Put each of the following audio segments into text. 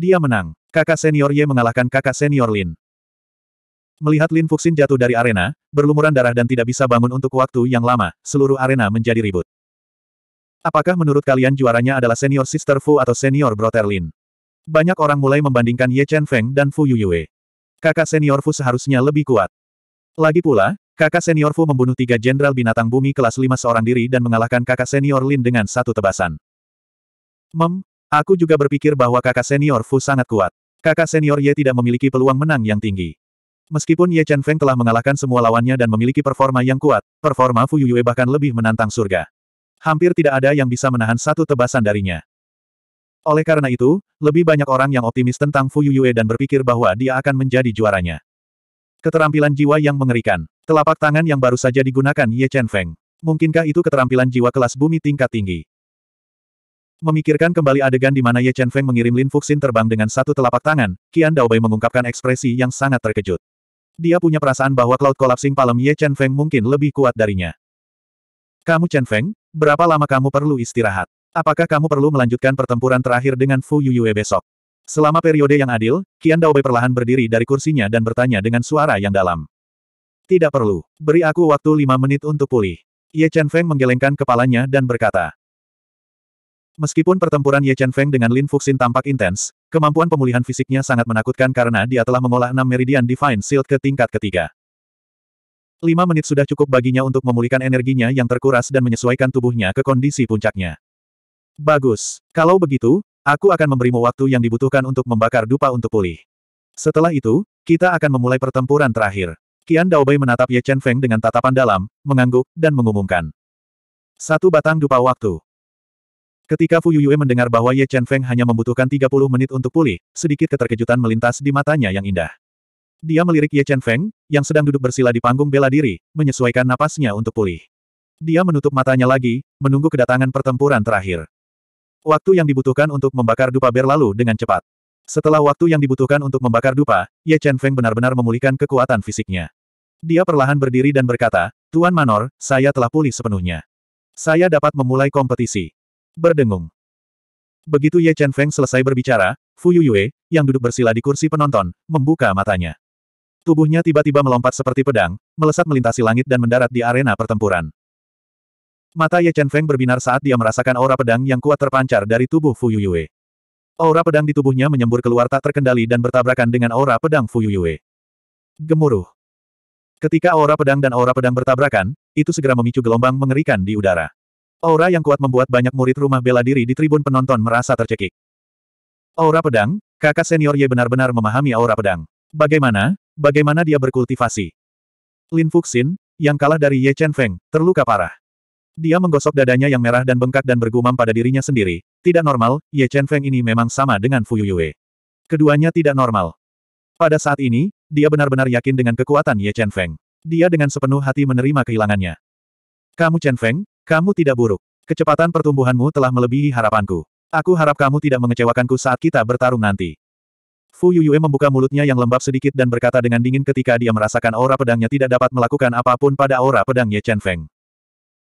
Dia menang. Kakak senior Ye mengalahkan kakak senior Lin. Melihat Lin Fuxin jatuh dari arena, berlumuran darah dan tidak bisa bangun untuk waktu yang lama, seluruh arena menjadi ribut. Apakah menurut kalian juaranya adalah senior sister Fu atau senior brother Lin? Banyak orang mulai membandingkan Ye Chen Feng dan Fu Yuyue. Kakak senior Fu seharusnya lebih kuat. Lagi pula, kakak senior Fu membunuh tiga jenderal binatang bumi kelas lima seorang diri dan mengalahkan kakak senior Lin dengan satu tebasan. Mem, Aku juga berpikir bahwa kakak senior Fu sangat kuat. Kakak senior Ye tidak memiliki peluang menang yang tinggi. Meskipun Ye Chen Feng telah mengalahkan semua lawannya dan memiliki performa yang kuat, performa Fu Yuyue bahkan lebih menantang surga. Hampir tidak ada yang bisa menahan satu tebasan darinya. Oleh karena itu, lebih banyak orang yang optimis tentang Fu Yuyue dan berpikir bahwa dia akan menjadi juaranya. Keterampilan jiwa yang mengerikan. Telapak tangan yang baru saja digunakan Ye Chen Feng. Mungkinkah itu keterampilan jiwa kelas bumi tingkat tinggi? Memikirkan kembali adegan di mana Ye Chen Feng mengirim Lin Fuxin terbang dengan satu telapak tangan, Qian Daobai mengungkapkan ekspresi yang sangat terkejut. Dia punya perasaan bahwa Cloud Collapsing Palem Ye Chen Feng mungkin lebih kuat darinya. Kamu Chen Feng, berapa lama kamu perlu istirahat? Apakah kamu perlu melanjutkan pertempuran terakhir dengan Fu Yuyue besok? Selama periode yang adil, Qian Daobai perlahan berdiri dari kursinya dan bertanya dengan suara yang dalam. Tidak perlu, beri aku waktu lima menit untuk pulih. Ye Chen Feng menggelengkan kepalanya dan berkata, Meskipun pertempuran Ye Chen Feng dengan Lin Fuxin tampak intens, kemampuan pemulihan fisiknya sangat menakutkan karena dia telah mengolah enam meridian Divine Shield ke tingkat ketiga. Lima menit sudah cukup baginya untuk memulihkan energinya yang terkuras dan menyesuaikan tubuhnya ke kondisi puncaknya. Bagus. Kalau begitu, aku akan memberimu waktu yang dibutuhkan untuk membakar dupa untuk pulih. Setelah itu, kita akan memulai pertempuran terakhir. Qian Daobai menatap Ye Chen Feng dengan tatapan dalam, mengangguk, dan mengumumkan. Satu batang dupa waktu. Ketika Fu Yuyue mendengar bahwa Ye Chen Feng hanya membutuhkan 30 menit untuk pulih, sedikit keterkejutan melintas di matanya yang indah. Dia melirik Ye Chen Feng, yang sedang duduk bersila di panggung bela diri, menyesuaikan napasnya untuk pulih. Dia menutup matanya lagi, menunggu kedatangan pertempuran terakhir. Waktu yang dibutuhkan untuk membakar dupa berlalu dengan cepat. Setelah waktu yang dibutuhkan untuk membakar dupa, Ye Chen Feng benar-benar memulihkan kekuatan fisiknya. Dia perlahan berdiri dan berkata, Tuan Manor, saya telah pulih sepenuhnya. Saya dapat memulai kompetisi berdengung. Begitu Ye Chen Feng selesai berbicara, Fu Yue, yang duduk bersila di kursi penonton, membuka matanya. Tubuhnya tiba-tiba melompat seperti pedang, melesat melintasi langit dan mendarat di arena pertempuran. Mata Ye Chen Feng berbinar saat dia merasakan aura pedang yang kuat terpancar dari tubuh Fu Yue. Aura pedang di tubuhnya menyembur keluar tak terkendali dan bertabrakan dengan aura pedang Fu Yue. Gemuruh. Ketika aura pedang dan aura pedang bertabrakan, itu segera memicu gelombang mengerikan di udara. Aura yang kuat membuat banyak murid rumah bela diri di tribun penonton merasa tercekik. Aura pedang, kakak senior Ye benar-benar memahami aura pedang. Bagaimana, bagaimana dia berkultivasi? Lin Fuxin, yang kalah dari Ye Chen Feng, terluka parah. Dia menggosok dadanya yang merah dan bengkak dan bergumam pada dirinya sendiri. Tidak normal, Ye Chen Feng ini memang sama dengan Fu Yue. Keduanya tidak normal. Pada saat ini, dia benar-benar yakin dengan kekuatan Ye Chen Feng. Dia dengan sepenuh hati menerima kehilangannya. Kamu Chen Feng, kamu tidak buruk. Kecepatan pertumbuhanmu telah melebihi harapanku. Aku harap kamu tidak mengecewakanku saat kita bertarung nanti. Fu Yuyue membuka mulutnya yang lembab sedikit dan berkata dengan dingin ketika dia merasakan aura pedangnya tidak dapat melakukan apapun pada aura pedang Ye Chen Feng.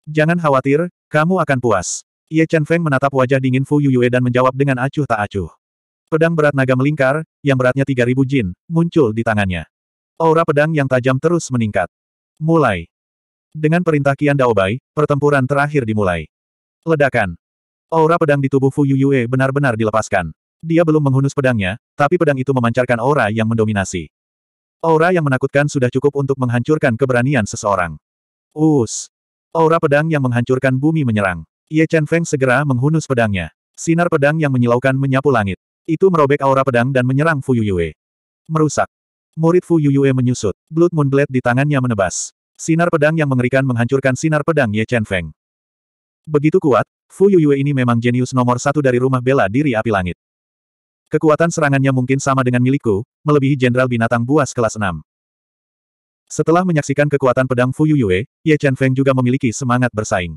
Jangan khawatir, kamu akan puas. Ye Chen Feng menatap wajah dingin Fu Yuyue dan menjawab dengan acuh tak acuh. Pedang berat naga melingkar, yang beratnya 3000 jin, muncul di tangannya. Aura pedang yang tajam terus meningkat. Mulai. Dengan perintah Kian Daobai, pertempuran terakhir dimulai. Ledakan. Aura pedang di tubuh Fu Yuyue benar-benar dilepaskan. Dia belum menghunus pedangnya, tapi pedang itu memancarkan aura yang mendominasi. Aura yang menakutkan sudah cukup untuk menghancurkan keberanian seseorang. Us. Aura pedang yang menghancurkan bumi menyerang. Ye Chen Feng segera menghunus pedangnya. Sinar pedang yang menyilaukan menyapu langit. Itu merobek aura pedang dan menyerang Fu Yuyue. Merusak. Murid Fu Yuyue menyusut. Blood Moon Blade di tangannya menebas. Sinar pedang yang mengerikan menghancurkan sinar pedang Ye Chen Feng. Begitu kuat, Fu Yuyue ini memang jenius nomor satu dari rumah bela diri api langit. Kekuatan serangannya mungkin sama dengan milikku, melebihi jenderal binatang buas kelas 6. Setelah menyaksikan kekuatan pedang Fu Yuyue, Ye Chen Feng juga memiliki semangat bersaing.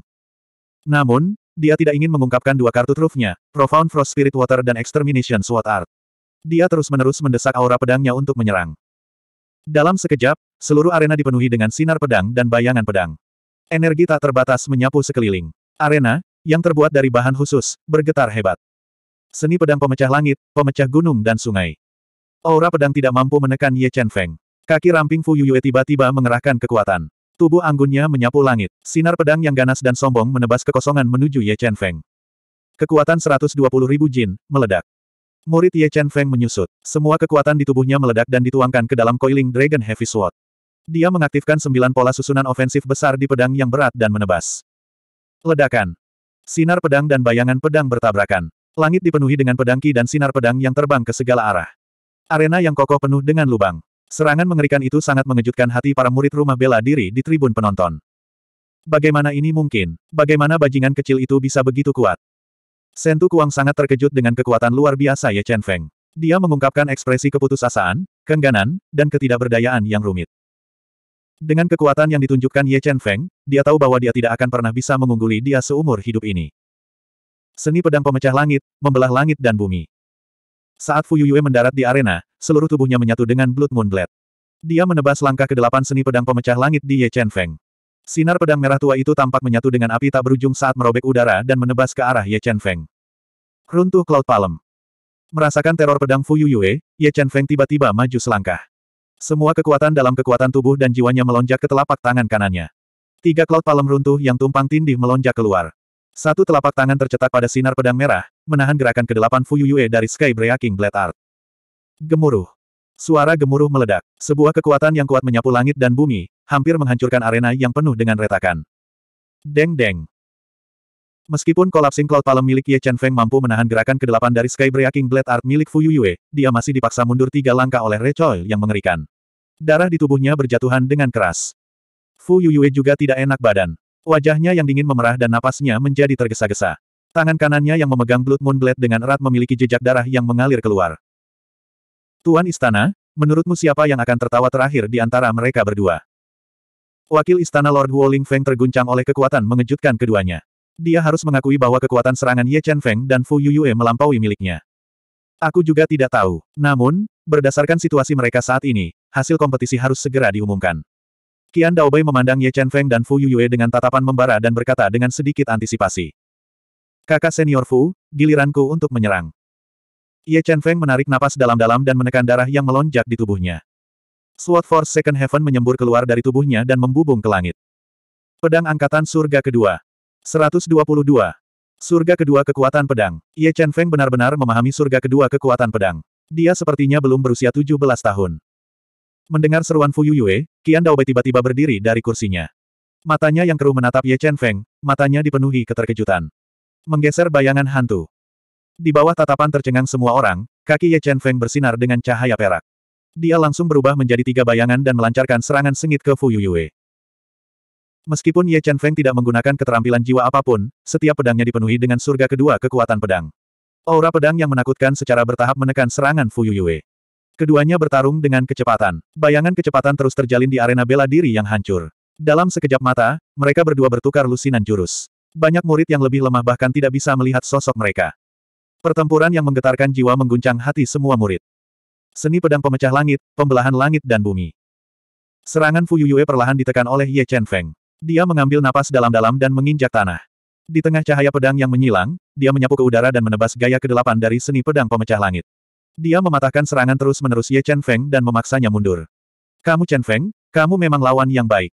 Namun, dia tidak ingin mengungkapkan dua kartu trufnya, Profound Frost Spirit Water dan Extermination Sword Art. Dia terus-menerus mendesak aura pedangnya untuk menyerang. Dalam sekejap, Seluruh arena dipenuhi dengan sinar pedang dan bayangan pedang. Energi tak terbatas menyapu sekeliling. Arena, yang terbuat dari bahan khusus, bergetar hebat. Seni pedang pemecah langit, pemecah gunung dan sungai. Aura pedang tidak mampu menekan Ye Chen Feng. Kaki ramping Fu Yuyue tiba-tiba mengerahkan kekuatan. Tubuh anggunnya menyapu langit. Sinar pedang yang ganas dan sombong menebas kekosongan menuju Ye Chen Feng. Kekuatan 120.000 jin, meledak. Murid Ye Chen Feng menyusut. Semua kekuatan di tubuhnya meledak dan dituangkan ke dalam coiling Dragon Heavy Sword. Dia mengaktifkan sembilan pola susunan ofensif besar di pedang yang berat dan menebas. Ledakan. Sinar pedang dan bayangan pedang bertabrakan. Langit dipenuhi dengan pedangki dan sinar pedang yang terbang ke segala arah. Arena yang kokoh penuh dengan lubang. Serangan mengerikan itu sangat mengejutkan hati para murid rumah bela diri di tribun penonton. Bagaimana ini mungkin? Bagaimana bajingan kecil itu bisa begitu kuat? Sentu Kuang sangat terkejut dengan kekuatan luar biasa Ye Chen Feng. Dia mengungkapkan ekspresi keputusasaan, kengganan, dan ketidakberdayaan yang rumit. Dengan kekuatan yang ditunjukkan Ye Chen Feng, dia tahu bahwa dia tidak akan pernah bisa mengungguli dia seumur hidup ini. Seni pedang pemecah langit, membelah langit dan bumi. Saat Fu Yuyue mendarat di arena, seluruh tubuhnya menyatu dengan Blood Moon Blade. Dia menebas langkah ke delapan seni pedang pemecah langit di Ye Chen Feng. Sinar pedang merah tua itu tampak menyatu dengan api tak berujung saat merobek udara dan menebas ke arah Ye Chen Feng. Runtuh Cloud Palm. Merasakan teror pedang Fu Yuyue, Ye Chen Feng tiba-tiba maju selangkah. Semua kekuatan dalam kekuatan tubuh dan jiwanya melonjak ke telapak tangan kanannya. Tiga cloud palem runtuh yang tumpang tindih melonjak keluar. Satu telapak tangan tercetak pada sinar pedang merah, menahan gerakan kedelapan Fuyuyue dari Sky Breaking Blade Art. Gemuruh. Suara gemuruh meledak. Sebuah kekuatan yang kuat menyapu langit dan bumi, hampir menghancurkan arena yang penuh dengan retakan. Deng-deng. Meskipun Collapsing Cloud palem milik Ye Chen Feng mampu menahan gerakan ke-8 dari Sky Breaking Blade Art milik Fu Yue, dia masih dipaksa mundur tiga langkah oleh Re Choi yang mengerikan. Darah di tubuhnya berjatuhan dengan keras. Fu Yue juga tidak enak badan. Wajahnya yang dingin memerah dan napasnya menjadi tergesa-gesa. Tangan kanannya yang memegang Blood Moon Blade dengan erat memiliki jejak darah yang mengalir keluar. Tuan Istana, menurutmu siapa yang akan tertawa terakhir di antara mereka berdua? Wakil Istana Lord Huoling Feng terguncang oleh kekuatan mengejutkan keduanya. Dia harus mengakui bahwa kekuatan serangan Ye Chen Feng dan Fu Yuyue melampaui miliknya. Aku juga tidak tahu. Namun, berdasarkan situasi mereka saat ini, hasil kompetisi harus segera diumumkan. Qian Daobai memandang Ye Chen Feng dan Fu Yuyue dengan tatapan membara dan berkata dengan sedikit antisipasi. Kakak senior Fu, giliranku untuk menyerang. Ye Chen Feng menarik napas dalam-dalam dan menekan darah yang melonjak di tubuhnya. Sword Force Second Heaven menyembur keluar dari tubuhnya dan membubung ke langit. Pedang Angkatan Surga Kedua 122. Surga kedua kekuatan pedang. Ye Chen Feng benar-benar memahami surga kedua kekuatan pedang. Dia sepertinya belum berusia 17 tahun. Mendengar seruan Fu Yuyue, Qian Daobei tiba-tiba berdiri dari kursinya. Matanya yang keruh menatap Ye Chen Feng, matanya dipenuhi keterkejutan. Menggeser bayangan hantu. Di bawah tatapan tercengang semua orang, kaki Ye Chen Feng bersinar dengan cahaya perak. Dia langsung berubah menjadi tiga bayangan dan melancarkan serangan sengit ke Fu Yuyue. Meskipun Ye Chen Feng tidak menggunakan keterampilan jiwa apapun, setiap pedangnya dipenuhi dengan surga kedua kekuatan pedang. Aura pedang yang menakutkan secara bertahap menekan serangan Fu Yue. Keduanya bertarung dengan kecepatan. Bayangan kecepatan terus terjalin di arena bela diri yang hancur. Dalam sekejap mata, mereka berdua bertukar lusinan jurus. Banyak murid yang lebih lemah bahkan tidak bisa melihat sosok mereka. Pertempuran yang menggetarkan jiwa mengguncang hati semua murid. Seni pedang pemecah langit, pembelahan langit dan bumi. Serangan Fu Yue perlahan ditekan oleh Ye Chen Feng. Dia mengambil napas dalam-dalam dan menginjak tanah. Di tengah cahaya pedang yang menyilang, dia menyapu ke udara dan menebas gaya kedelapan dari seni pedang pemecah langit. Dia mematahkan serangan terus-menerus Ye Chen Feng dan memaksanya mundur. Kamu Chen Feng, kamu memang lawan yang baik.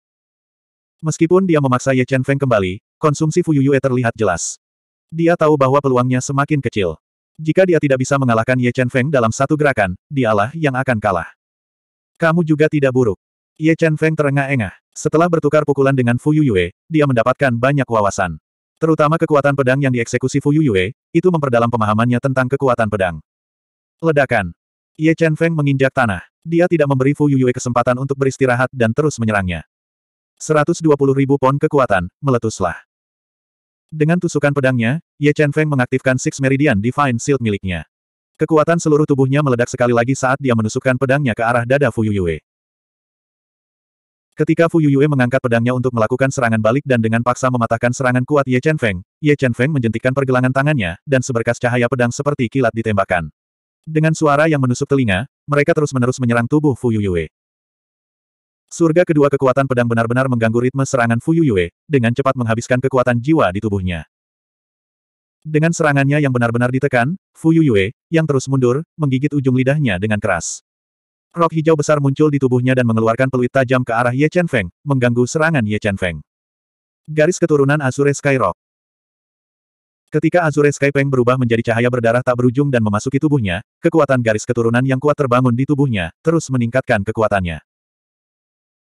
Meskipun dia memaksa Ye Chen Feng kembali, konsumsi Fu Yuyue terlihat jelas. Dia tahu bahwa peluangnya semakin kecil. Jika dia tidak bisa mengalahkan Ye Chen Feng dalam satu gerakan, dialah yang akan kalah. Kamu juga tidak buruk. Ye Chen Feng terengah-engah. Setelah bertukar pukulan dengan Fu Yuyue, dia mendapatkan banyak wawasan. Terutama kekuatan pedang yang dieksekusi Fu Yuyue, itu memperdalam pemahamannya tentang kekuatan pedang. Ledakan. Ye Chen Feng menginjak tanah. Dia tidak memberi Fu Yuyue kesempatan untuk beristirahat dan terus menyerangnya. 120 ribu pon kekuatan, meletuslah. Dengan tusukan pedangnya, Ye Chen Feng mengaktifkan Six Meridian Divine Shield miliknya. Kekuatan seluruh tubuhnya meledak sekali lagi saat dia menusukkan pedangnya ke arah dada Fu Yuyue. Ketika Fu Yuyue mengangkat pedangnya untuk melakukan serangan balik dan dengan paksa mematahkan serangan kuat Ye Chen Feng, Ye Chen Feng menjentikan pergelangan tangannya, dan seberkas cahaya pedang seperti kilat ditembakkan. Dengan suara yang menusuk telinga, mereka terus-menerus menyerang tubuh Fu Yuyue. Surga kedua kekuatan pedang benar-benar mengganggu ritme serangan Fu Yuyue, dengan cepat menghabiskan kekuatan jiwa di tubuhnya. Dengan serangannya yang benar-benar ditekan, Fu Yuyue, yang terus mundur, menggigit ujung lidahnya dengan keras. Rok hijau besar muncul di tubuhnya dan mengeluarkan peluit tajam ke arah Ye Chen Feng, mengganggu serangan Ye Chen Feng. Garis keturunan Azure Sky Rock Ketika Azure Sky Peng berubah menjadi cahaya berdarah tak berujung dan memasuki tubuhnya, kekuatan garis keturunan yang kuat terbangun di tubuhnya, terus meningkatkan kekuatannya.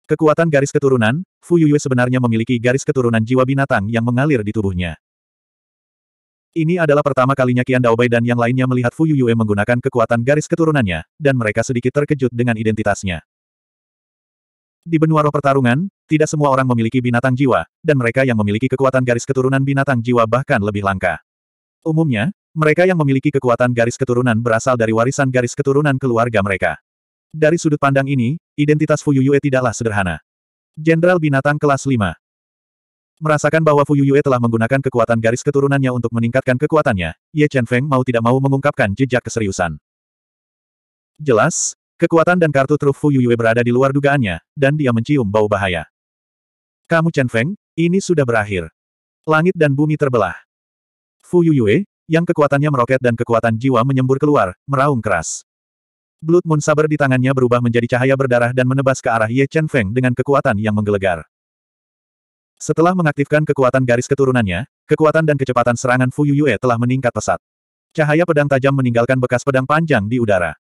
Kekuatan garis keturunan, Fu Yuyue sebenarnya memiliki garis keturunan jiwa binatang yang mengalir di tubuhnya. Ini adalah pertama kalinya Qian Daobai dan yang lainnya melihat Fu Yuyue menggunakan kekuatan garis keturunannya, dan mereka sedikit terkejut dengan identitasnya. Di benua roh pertarungan, tidak semua orang memiliki binatang jiwa, dan mereka yang memiliki kekuatan garis keturunan binatang jiwa bahkan lebih langka. Umumnya, mereka yang memiliki kekuatan garis keturunan berasal dari warisan garis keturunan keluarga mereka. Dari sudut pandang ini, identitas Fu Yuyue tidaklah sederhana. Jenderal binatang kelas 5. Merasakan bahwa Fu Yuyue telah menggunakan kekuatan garis keturunannya untuk meningkatkan kekuatannya, Ye Chen Feng mau tidak mau mengungkapkan jejak keseriusan. Jelas, kekuatan dan kartu truf Fu Yuyue berada di luar dugaannya, dan dia mencium bau bahaya. Kamu Chen Feng, ini sudah berakhir. Langit dan bumi terbelah. Fu Yuyue, yang kekuatannya meroket dan kekuatan jiwa menyembur keluar, meraung keras. Blood Moon Saber di tangannya berubah menjadi cahaya berdarah dan menebas ke arah Ye Chen Feng dengan kekuatan yang menggelegar. Setelah mengaktifkan kekuatan garis keturunannya, kekuatan dan kecepatan serangan Fu Yue telah meningkat pesat. Cahaya pedang tajam meninggalkan bekas pedang panjang di udara.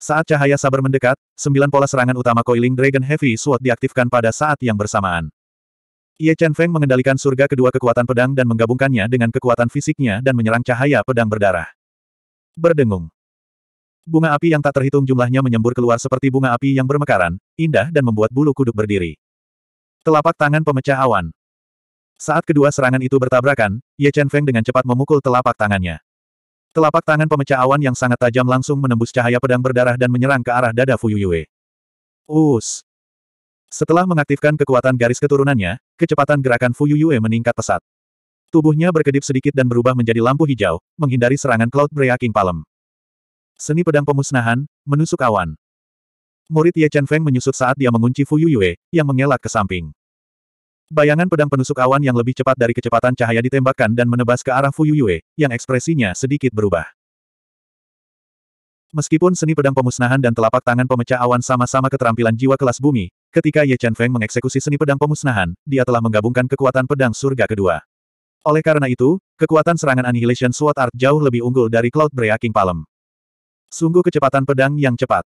Saat cahaya sabar mendekat, sembilan pola serangan utama Coiling Dragon Heavy Sword diaktifkan pada saat yang bersamaan. Ye Chen Feng mengendalikan surga kedua kekuatan pedang dan menggabungkannya dengan kekuatan fisiknya dan menyerang cahaya pedang berdarah. Berdengung. Bunga api yang tak terhitung jumlahnya menyembur keluar seperti bunga api yang bermekaran, indah dan membuat bulu kuduk berdiri. Telapak tangan pemecah awan. Saat kedua serangan itu bertabrakan, Ye Chen Feng dengan cepat memukul telapak tangannya. Telapak tangan pemecah awan yang sangat tajam langsung menembus cahaya pedang berdarah dan menyerang ke arah dada Fu Yuyue. Us! Setelah mengaktifkan kekuatan garis keturunannya, kecepatan gerakan Fu Yuyue meningkat pesat. Tubuhnya berkedip sedikit dan berubah menjadi lampu hijau, menghindari serangan Cloud Breaking Palm. Seni pedang pemusnahan, menusuk awan. Murid Ye Chen Feng menyusut saat dia mengunci Fu Yuyue, yang mengelak ke samping. Bayangan pedang penusuk awan yang lebih cepat dari kecepatan cahaya ditembakkan dan menebas ke arah Fu Yuyue, yang ekspresinya sedikit berubah. Meskipun seni pedang pemusnahan dan telapak tangan pemecah awan sama-sama keterampilan jiwa kelas bumi, ketika Ye Chen Feng mengeksekusi seni pedang pemusnahan, dia telah menggabungkan kekuatan pedang surga kedua. Oleh karena itu, kekuatan serangan Annihilation Sword Art jauh lebih unggul dari Cloud Breaking Palm. Sungguh kecepatan pedang yang cepat.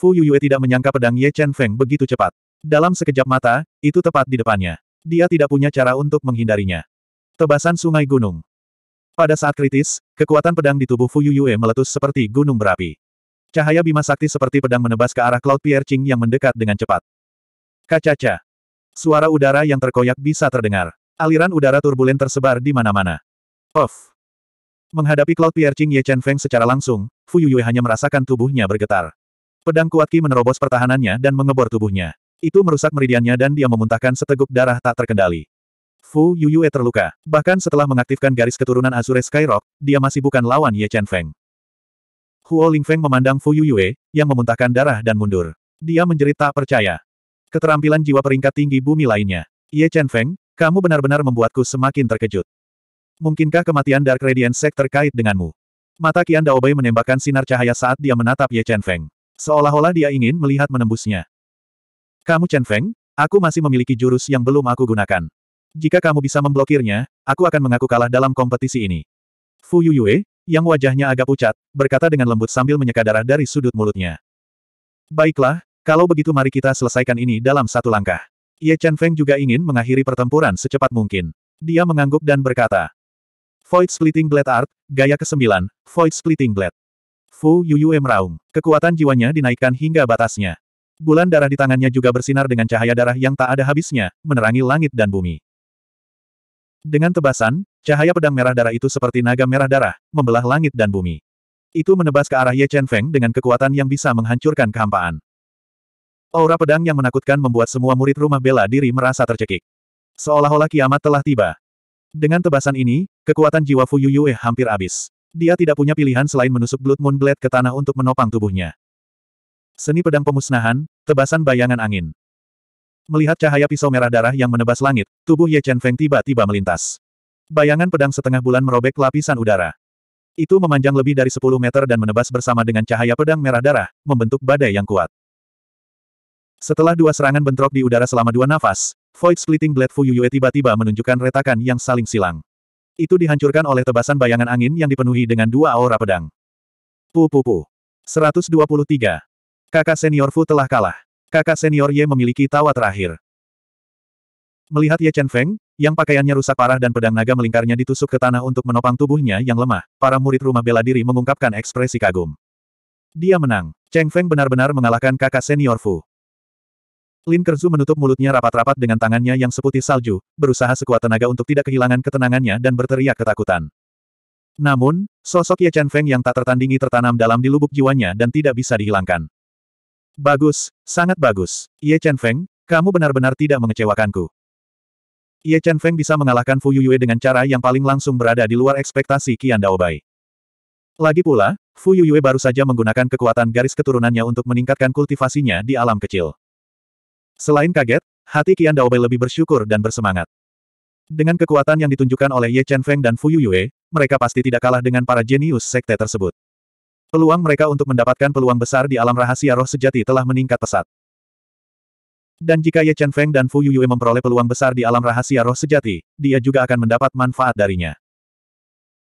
Fu Yuyue tidak menyangka pedang Ye Chen Feng begitu cepat. Dalam sekejap mata, itu tepat di depannya. Dia tidak punya cara untuk menghindarinya. Tebasan sungai gunung. Pada saat kritis, kekuatan pedang di tubuh Fu Yuyue meletus seperti gunung berapi. Cahaya Bima Sakti seperti pedang menebas ke arah Cloud Pierre Ching yang mendekat dengan cepat. Kacaca. Suara udara yang terkoyak bisa terdengar. Aliran udara turbulen tersebar di mana-mana. Of. Menghadapi Cloud Pierre Ching Ye Chen Feng secara langsung, Fu Yuyue hanya merasakan tubuhnya bergetar. Pedang kuat Ki menerobos pertahanannya dan mengebor tubuhnya. Itu merusak meridiannya dan dia memuntahkan seteguk darah tak terkendali. Fu Yuyue terluka. Bahkan setelah mengaktifkan garis keturunan Azure Skyrock, dia masih bukan lawan Ye Chen Feng. Huo Lingfeng memandang Fu Yuyue, yang memuntahkan darah dan mundur. Dia menjerit tak percaya. Keterampilan jiwa peringkat tinggi bumi lainnya. Ye Chen Feng, kamu benar-benar membuatku semakin terkejut. Mungkinkah kematian Dark Radiance Sect terkait denganmu? Mata Qian Daobai menembakkan sinar cahaya saat dia menatap Ye Chen Feng. Seolah-olah dia ingin melihat menembusnya. Kamu Chen Feng, aku masih memiliki jurus yang belum aku gunakan. Jika kamu bisa memblokirnya, aku akan mengaku kalah dalam kompetisi ini. Fu Yuyue, yang wajahnya agak pucat, berkata dengan lembut sambil menyeka darah dari sudut mulutnya. Baiklah, kalau begitu mari kita selesaikan ini dalam satu langkah. Ye Chen Feng juga ingin mengakhiri pertempuran secepat mungkin. Dia mengangguk dan berkata, Void Splitting Blade Art, gaya ke-9, Void Splitting Blade. Fu Yuyue meraung. Kekuatan jiwanya dinaikkan hingga batasnya. Bulan darah di tangannya juga bersinar dengan cahaya darah yang tak ada habisnya, menerangi langit dan bumi. Dengan tebasan, cahaya pedang merah darah itu seperti naga merah darah, membelah langit dan bumi. Itu menebas ke arah Ye Chen Feng dengan kekuatan yang bisa menghancurkan kehampaan. Aura pedang yang menakutkan membuat semua murid rumah bela diri merasa tercekik. Seolah-olah kiamat telah tiba. Dengan tebasan ini, kekuatan jiwa Fu Yuyue hampir habis. Dia tidak punya pilihan selain menusuk Blood Moon Blade ke tanah untuk menopang tubuhnya. Seni pedang pemusnahan, tebasan bayangan angin. Melihat cahaya pisau merah darah yang menebas langit, tubuh Ye Chen Feng tiba-tiba melintas. Bayangan pedang setengah bulan merobek lapisan udara. Itu memanjang lebih dari 10 meter dan menebas bersama dengan cahaya pedang merah darah, membentuk badai yang kuat. Setelah dua serangan bentrok di udara selama dua nafas, Void Splitting Blade Yue tiba-tiba menunjukkan retakan yang saling silang. Itu dihancurkan oleh tebasan bayangan angin yang dipenuhi dengan dua aura pedang. Pu pu pu. 123. Kakak senior Fu telah kalah. Kakak senior Ye memiliki tawa terakhir. Melihat Ye Chen Feng, yang pakaiannya rusak parah dan pedang naga melingkarnya ditusuk ke tanah untuk menopang tubuhnya yang lemah, para murid rumah bela diri mengungkapkan ekspresi kagum. Dia menang. Cheng Feng benar-benar mengalahkan kakak senior Fu. Lin Kerzu menutup mulutnya rapat-rapat dengan tangannya yang seputih salju, berusaha sekuat tenaga untuk tidak kehilangan ketenangannya dan berteriak ketakutan. Namun, sosok Ye Chen Feng yang tak tertandingi tertanam dalam di lubuk jiwanya dan tidak bisa dihilangkan. Bagus, sangat bagus. Ye Chen Feng, kamu benar-benar tidak mengecewakanku. Ye Chen Feng bisa mengalahkan Fu Yuyue dengan cara yang paling langsung berada di luar ekspektasi Qian Daobai. Lagi pula, Fu Yuyue baru saja menggunakan kekuatan garis keturunannya untuk meningkatkan kultivasinya di alam kecil. Selain kaget, hati Qian Daobei lebih bersyukur dan bersemangat. Dengan kekuatan yang ditunjukkan oleh Ye Chen Feng dan Fu Yue, mereka pasti tidak kalah dengan para jenius sekte tersebut. Peluang mereka untuk mendapatkan peluang besar di alam rahasia roh sejati telah meningkat pesat. Dan jika Ye Chen Feng dan Fu Yue memperoleh peluang besar di alam rahasia roh sejati, dia juga akan mendapat manfaat darinya.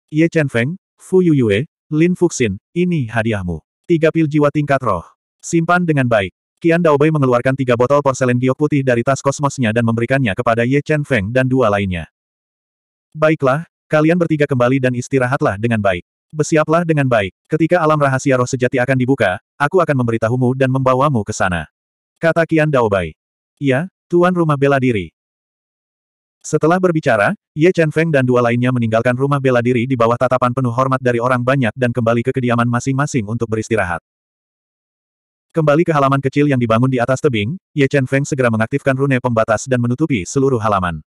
Ye Chen Feng, Fu Yue, Lin Fuxin, ini hadiahmu. Tiga pil jiwa tingkat roh. Simpan dengan baik. Qian Daobai mengeluarkan tiga botol porselen giok putih dari tas kosmosnya dan memberikannya kepada Ye Chen Feng dan dua lainnya. Baiklah, kalian bertiga kembali dan istirahatlah dengan baik. Bersiaplah dengan baik. Ketika alam rahasia roh sejati akan dibuka, aku akan memberitahumu dan membawamu ke sana. Kata Qian Daobai. Iya, tuan rumah bela diri. Setelah berbicara, Ye Chen Feng dan dua lainnya meninggalkan rumah bela diri di bawah tatapan penuh hormat dari orang banyak dan kembali ke kediaman masing-masing untuk beristirahat. Kembali ke halaman kecil yang dibangun di atas tebing, Ye Chen Feng segera mengaktifkan rune pembatas dan menutupi seluruh halaman.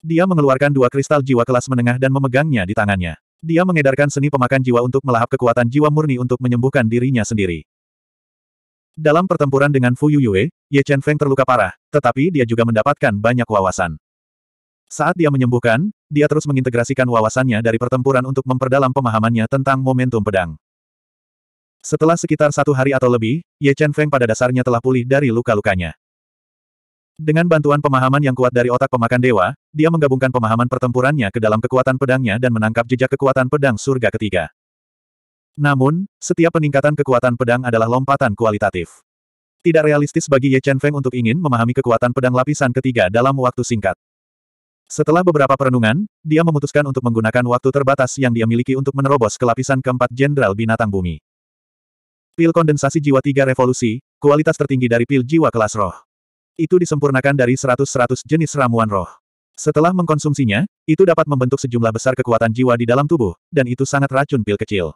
Dia mengeluarkan dua kristal jiwa kelas menengah dan memegangnya di tangannya. Dia mengedarkan seni pemakan jiwa untuk melahap kekuatan jiwa murni untuk menyembuhkan dirinya sendiri. Dalam pertempuran dengan Fu Yuyue, Ye Chen Feng terluka parah, tetapi dia juga mendapatkan banyak wawasan. Saat dia menyembuhkan, dia terus mengintegrasikan wawasannya dari pertempuran untuk memperdalam pemahamannya tentang momentum pedang. Setelah sekitar satu hari atau lebih, Ye Chen Feng pada dasarnya telah pulih dari luka-lukanya. Dengan bantuan pemahaman yang kuat dari otak pemakan dewa, dia menggabungkan pemahaman pertempurannya ke dalam kekuatan pedangnya dan menangkap jejak kekuatan pedang surga ketiga. Namun, setiap peningkatan kekuatan pedang adalah lompatan kualitatif. Tidak realistis bagi Ye Chen Feng untuk ingin memahami kekuatan pedang lapisan ketiga dalam waktu singkat. Setelah beberapa perenungan, dia memutuskan untuk menggunakan waktu terbatas yang dia miliki untuk menerobos ke lapisan keempat Jenderal Binatang Bumi. Pil kondensasi jiwa tiga revolusi, kualitas tertinggi dari pil jiwa kelas roh. Itu disempurnakan dari 100-100 jenis ramuan roh. Setelah mengkonsumsinya, itu dapat membentuk sejumlah besar kekuatan jiwa di dalam tubuh, dan itu sangat racun pil kecil.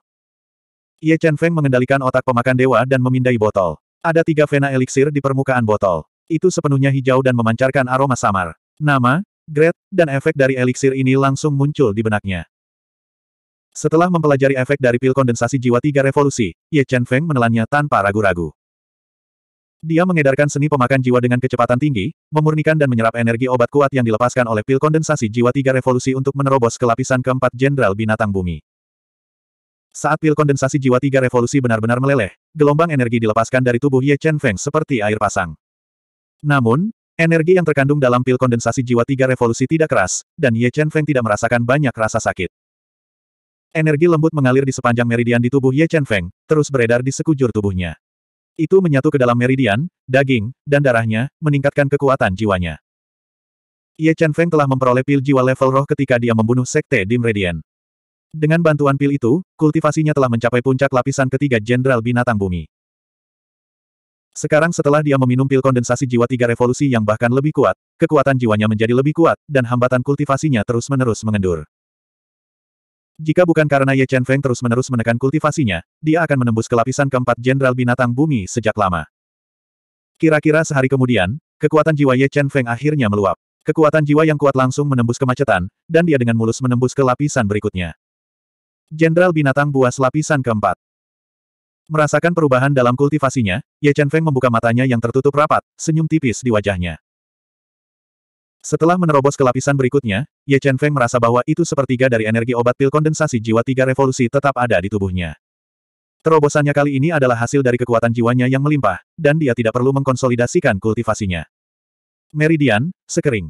Ye Chen Feng mengendalikan otak pemakan dewa dan memindai botol. Ada tiga vena eliksir di permukaan botol. Itu sepenuhnya hijau dan memancarkan aroma samar. Nama, grade, dan efek dari eliksir ini langsung muncul di benaknya. Setelah mempelajari efek dari pil kondensasi jiwa tiga revolusi, Ye Chen Feng menelannya tanpa ragu-ragu. Dia mengedarkan seni pemakan jiwa dengan kecepatan tinggi, memurnikan dan menyerap energi obat kuat yang dilepaskan oleh pil kondensasi jiwa tiga revolusi untuk menerobos ke lapisan keempat Jenderal Binatang Bumi. Saat pil kondensasi jiwa tiga revolusi benar-benar meleleh, gelombang energi dilepaskan dari tubuh Ye Chen Feng seperti air pasang. Namun, energi yang terkandung dalam pil kondensasi jiwa tiga revolusi tidak keras, dan Ye Chen Feng tidak merasakan banyak rasa sakit. Energi lembut mengalir di sepanjang meridian di tubuh Ye Chen Feng, terus beredar di sekujur tubuhnya. Itu menyatu ke dalam meridian, daging, dan darahnya, meningkatkan kekuatan jiwanya. Ye Chen Feng telah memperoleh pil jiwa level roh ketika dia membunuh Sekte di Meridian. Dengan bantuan pil itu, kultivasinya telah mencapai puncak lapisan ketiga Jenderal Binatang Bumi. Sekarang setelah dia meminum pil kondensasi jiwa tiga revolusi yang bahkan lebih kuat, kekuatan jiwanya menjadi lebih kuat, dan hambatan kultivasinya terus-menerus mengendur. Jika bukan karena Ye Chen Feng terus-menerus menekan kultivasinya, dia akan menembus ke lapisan keempat Jenderal Binatang Bumi sejak lama. Kira-kira sehari kemudian, kekuatan jiwa Ye Chen Feng akhirnya meluap. Kekuatan jiwa yang kuat langsung menembus kemacetan, dan dia dengan mulus menembus ke lapisan berikutnya. Jenderal Binatang Buas lapisan keempat. Merasakan perubahan dalam kultivasinya, Ye Chen Feng membuka matanya yang tertutup rapat, senyum tipis di wajahnya. Setelah menerobos ke lapisan berikutnya, Ye Chen Feng merasa bahwa itu sepertiga dari energi obat pil kondensasi jiwa tiga revolusi tetap ada di tubuhnya. Terobosannya kali ini adalah hasil dari kekuatan jiwanya yang melimpah, dan dia tidak perlu mengkonsolidasikan kultivasinya. Meridian, Sekering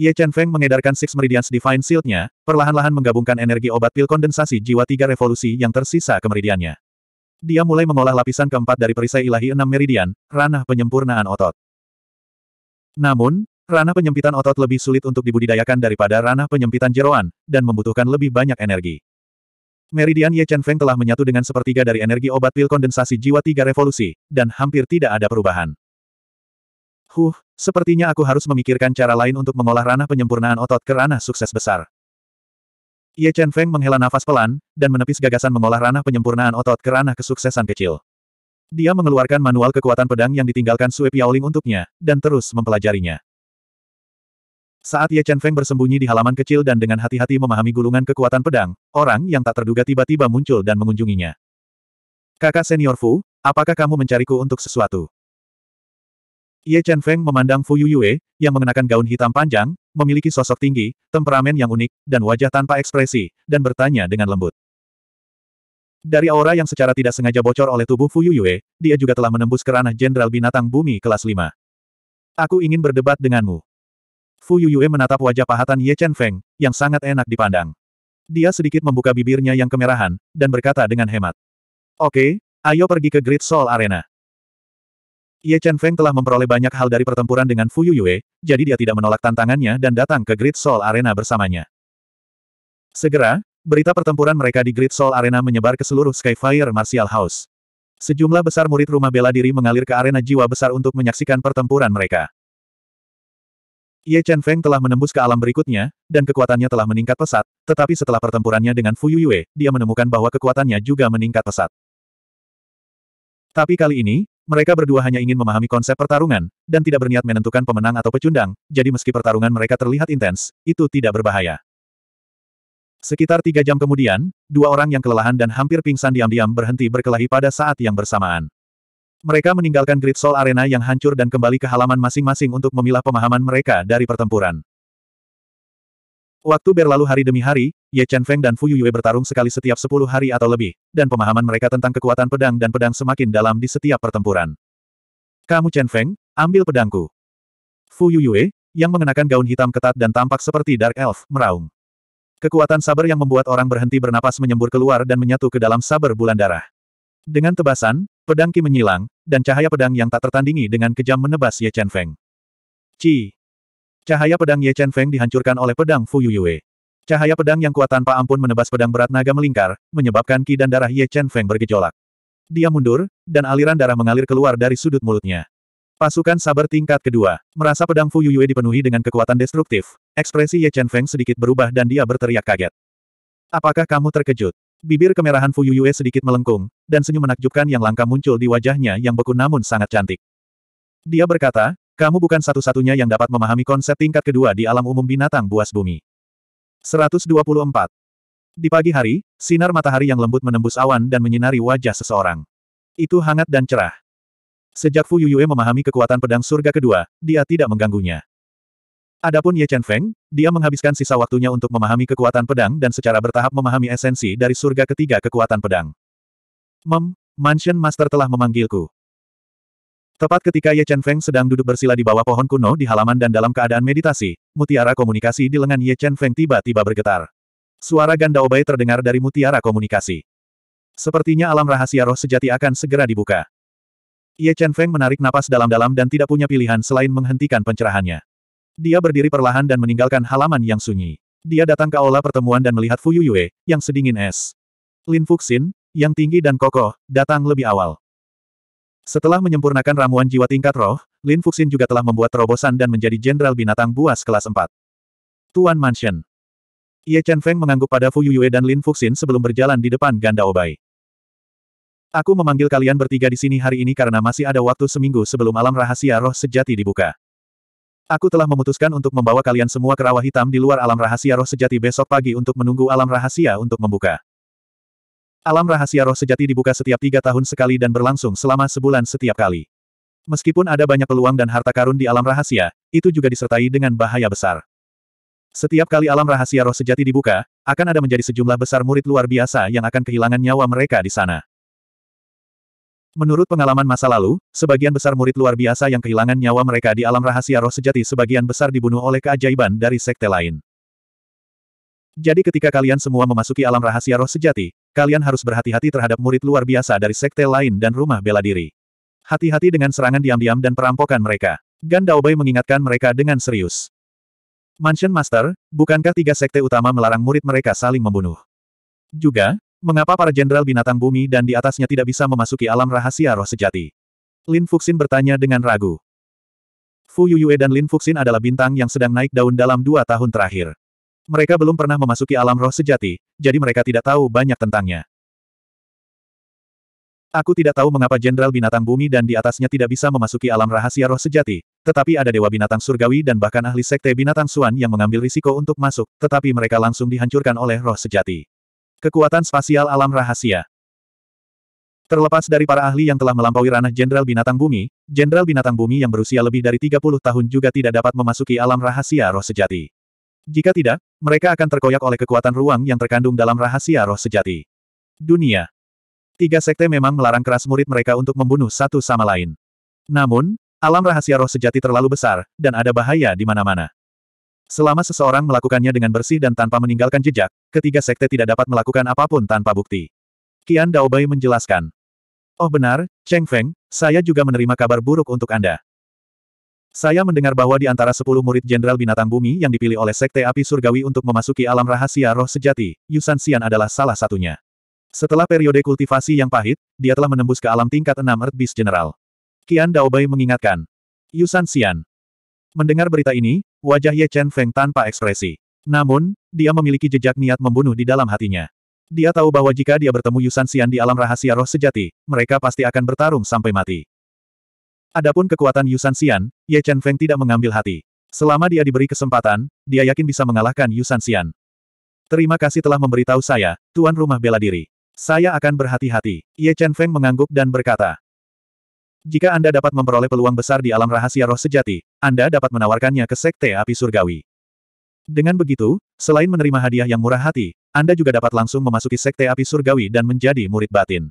Ye Chen Feng mengedarkan Six Meridians Divine Shield-nya, perlahan-lahan menggabungkan energi obat pil kondensasi jiwa tiga revolusi yang tersisa ke meridiannya. Dia mulai mengolah lapisan keempat dari perisai ilahi enam meridian, ranah penyempurnaan otot. Namun, Ranah penyempitan otot lebih sulit untuk dibudidayakan daripada ranah penyempitan jeroan, dan membutuhkan lebih banyak energi. Meridian Ye Chen Feng telah menyatu dengan sepertiga dari energi obat pil kondensasi jiwa tiga revolusi, dan hampir tidak ada perubahan. Huh, sepertinya aku harus memikirkan cara lain untuk mengolah ranah penyempurnaan otot ke ranah sukses besar. Ye Chen Feng menghela nafas pelan, dan menepis gagasan mengolah ranah penyempurnaan otot ke ranah kesuksesan kecil. Dia mengeluarkan manual kekuatan pedang yang ditinggalkan Sue Piaoling untuknya, dan terus mempelajarinya. Saat Ye Chen Feng bersembunyi di halaman kecil dan dengan hati-hati memahami gulungan kekuatan pedang, orang yang tak terduga tiba-tiba muncul dan mengunjunginya. Kakak senior Fu, apakah kamu mencariku untuk sesuatu? Ye Chen Feng memandang Fu Yuyue, yang mengenakan gaun hitam panjang, memiliki sosok tinggi, temperamen yang unik, dan wajah tanpa ekspresi, dan bertanya dengan lembut. Dari aura yang secara tidak sengaja bocor oleh tubuh Fu Yuyue, dia juga telah menembus ke Jenderal Binatang Bumi kelas 5. Aku ingin berdebat denganmu. Fu Yuyue menatap wajah pahatan Ye Chen Feng, yang sangat enak dipandang. Dia sedikit membuka bibirnya yang kemerahan, dan berkata dengan hemat. Oke, ayo pergi ke Great Soul Arena. Ye Chen Feng telah memperoleh banyak hal dari pertempuran dengan Fu Yuyue, jadi dia tidak menolak tantangannya dan datang ke Great Soul Arena bersamanya. Segera, berita pertempuran mereka di Great Soul Arena menyebar ke seluruh Skyfire Martial House. Sejumlah besar murid rumah bela diri mengalir ke arena jiwa besar untuk menyaksikan pertempuran mereka. Ye Chen Feng telah menembus ke alam berikutnya, dan kekuatannya telah meningkat pesat, tetapi setelah pertempurannya dengan Fu Yue, dia menemukan bahwa kekuatannya juga meningkat pesat. Tapi kali ini, mereka berdua hanya ingin memahami konsep pertarungan, dan tidak berniat menentukan pemenang atau pecundang, jadi meski pertarungan mereka terlihat intens, itu tidak berbahaya. Sekitar tiga jam kemudian, dua orang yang kelelahan dan hampir pingsan diam-diam berhenti berkelahi pada saat yang bersamaan. Mereka meninggalkan Great Soul Arena yang hancur dan kembali ke halaman masing-masing untuk memilah pemahaman mereka dari pertempuran. Waktu berlalu hari demi hari, Ye Chen Feng dan Fu Yuyue bertarung sekali setiap sepuluh hari atau lebih, dan pemahaman mereka tentang kekuatan pedang dan pedang semakin dalam di setiap pertempuran. Kamu Chen Feng, ambil pedangku. Fu Yuyue, yang mengenakan gaun hitam ketat dan tampak seperti Dark Elf, meraung. Kekuatan sabar yang membuat orang berhenti bernapas menyembur keluar dan menyatu ke dalam sabar bulan darah. Dengan tebasan, Pedang Qi menyilang, dan cahaya pedang yang tak tertandingi dengan kejam menebas Ye Chen Feng. Ci! Cahaya pedang Ye Chen Feng dihancurkan oleh pedang Fu Yuyue. Cahaya pedang yang kuat tanpa ampun menebas pedang berat naga melingkar, menyebabkan Qi dan darah Ye Chen Feng bergejolak. Dia mundur, dan aliran darah mengalir keluar dari sudut mulutnya. Pasukan sabar tingkat kedua, merasa pedang Fu Yuyue dipenuhi dengan kekuatan destruktif, ekspresi Ye Chen Feng sedikit berubah dan dia berteriak kaget. Apakah kamu terkejut? Bibir kemerahan Fu Yuyue sedikit melengkung, dan senyum menakjubkan yang langka muncul di wajahnya yang beku namun sangat cantik. Dia berkata, kamu bukan satu-satunya yang dapat memahami konsep tingkat kedua di alam umum binatang buas bumi. 124. Di pagi hari, sinar matahari yang lembut menembus awan dan menyinari wajah seseorang. Itu hangat dan cerah. Sejak Fu Yuyue memahami kekuatan pedang surga kedua, dia tidak mengganggunya. Adapun Ye Chen Feng, dia menghabiskan sisa waktunya untuk memahami kekuatan pedang dan secara bertahap memahami esensi dari surga ketiga kekuatan pedang. Mem, Mansion Master telah memanggilku. Tepat ketika Ye Chen Feng sedang duduk bersila di bawah pohon kuno di halaman dan dalam keadaan meditasi, mutiara komunikasi di lengan Ye Chen Feng tiba-tiba bergetar. Suara ganda obai terdengar dari mutiara komunikasi. Sepertinya alam rahasia roh sejati akan segera dibuka. Ye Chen Feng menarik napas dalam-dalam dan tidak punya pilihan selain menghentikan pencerahannya. Dia berdiri perlahan dan meninggalkan halaman yang sunyi. Dia datang ke aula pertemuan dan melihat Fu Yuyue, yang sedingin es. Lin Fuxin, yang tinggi dan kokoh, datang lebih awal. Setelah menyempurnakan ramuan jiwa tingkat roh, Lin Fuxin juga telah membuat terobosan dan menjadi jenderal binatang buas kelas 4. Tuan Mansion. Ye Chen Feng mengangguk pada Fu Yuyue dan Lin Fuxin sebelum berjalan di depan ganda obai. Aku memanggil kalian bertiga di sini hari ini karena masih ada waktu seminggu sebelum alam rahasia roh sejati dibuka. Aku telah memutuskan untuk membawa kalian semua ke rawa hitam di luar alam rahasia roh sejati besok pagi untuk menunggu alam rahasia untuk membuka. Alam rahasia roh sejati dibuka setiap tiga tahun sekali dan berlangsung selama sebulan setiap kali. Meskipun ada banyak peluang dan harta karun di alam rahasia, itu juga disertai dengan bahaya besar. Setiap kali alam rahasia roh sejati dibuka, akan ada menjadi sejumlah besar murid luar biasa yang akan kehilangan nyawa mereka di sana. Menurut pengalaman masa lalu, sebagian besar murid luar biasa yang kehilangan nyawa mereka di alam rahasia roh sejati sebagian besar dibunuh oleh keajaiban dari sekte lain. Jadi ketika kalian semua memasuki alam rahasia roh sejati, kalian harus berhati-hati terhadap murid luar biasa dari sekte lain dan rumah bela diri. Hati-hati dengan serangan diam-diam dan perampokan mereka. Gan Daobai mengingatkan mereka dengan serius. Mansion Master, bukankah tiga sekte utama melarang murid mereka saling membunuh? Juga, Mengapa para jenderal binatang bumi dan di atasnya tidak bisa memasuki alam rahasia roh sejati? Lin Fuxin bertanya dengan ragu. Fu Yuyue dan Lin Fuxin adalah bintang yang sedang naik daun dalam dua tahun terakhir. Mereka belum pernah memasuki alam roh sejati, jadi mereka tidak tahu banyak tentangnya. Aku tidak tahu mengapa Jenderal Binatang Bumi dan di atasnya tidak bisa memasuki alam rahasia roh sejati, tetapi ada Dewa Binatang Surgawi dan bahkan ahli Sekte Binatang Suan yang mengambil risiko untuk masuk, tetapi mereka langsung dihancurkan oleh roh sejati. Kekuatan spasial alam rahasia. Terlepas dari para ahli yang telah melampaui ranah Jenderal Binatang Bumi, Jenderal Binatang Bumi yang berusia lebih dari 30 tahun juga tidak dapat memasuki alam rahasia roh sejati. Jika tidak, mereka akan terkoyak oleh kekuatan ruang yang terkandung dalam rahasia roh sejati. Dunia. Tiga sekte memang melarang keras murid mereka untuk membunuh satu sama lain. Namun, alam rahasia roh sejati terlalu besar, dan ada bahaya di mana-mana. Selama seseorang melakukannya dengan bersih dan tanpa meninggalkan jejak, ketiga sekte tidak dapat melakukan apapun tanpa bukti. Qian Daobai menjelaskan. Oh benar, Cheng Feng, saya juga menerima kabar buruk untuk Anda. Saya mendengar bahwa di antara sepuluh murid Jenderal Binatang Bumi yang dipilih oleh Sekte Api Surgawi untuk memasuki alam rahasia roh sejati, Yusan Xian adalah salah satunya. Setelah periode kultivasi yang pahit, dia telah menembus ke alam tingkat enam Earth Beast General. Qian Daobai mengingatkan. Yusan Xian, Mendengar berita ini, wajah Ye Chen Feng tanpa ekspresi. Namun, dia memiliki jejak niat membunuh di dalam hatinya. Dia tahu bahwa jika dia bertemu Yusan Xian di alam rahasia roh sejati, mereka pasti akan bertarung sampai mati. Adapun kekuatan Yusan Xian, Ye Chen Feng tidak mengambil hati. Selama dia diberi kesempatan, dia yakin bisa mengalahkan Yusan Xian. Terima kasih telah memberitahu saya, tuan rumah bela diri. Saya akan berhati-hati. Ye Chen Feng mengangguk dan berkata, jika Anda dapat memperoleh peluang besar di alam rahasia roh sejati, Anda dapat menawarkannya ke Sekte Api Surgawi. Dengan begitu, selain menerima hadiah yang murah hati, Anda juga dapat langsung memasuki Sekte Api Surgawi dan menjadi murid batin.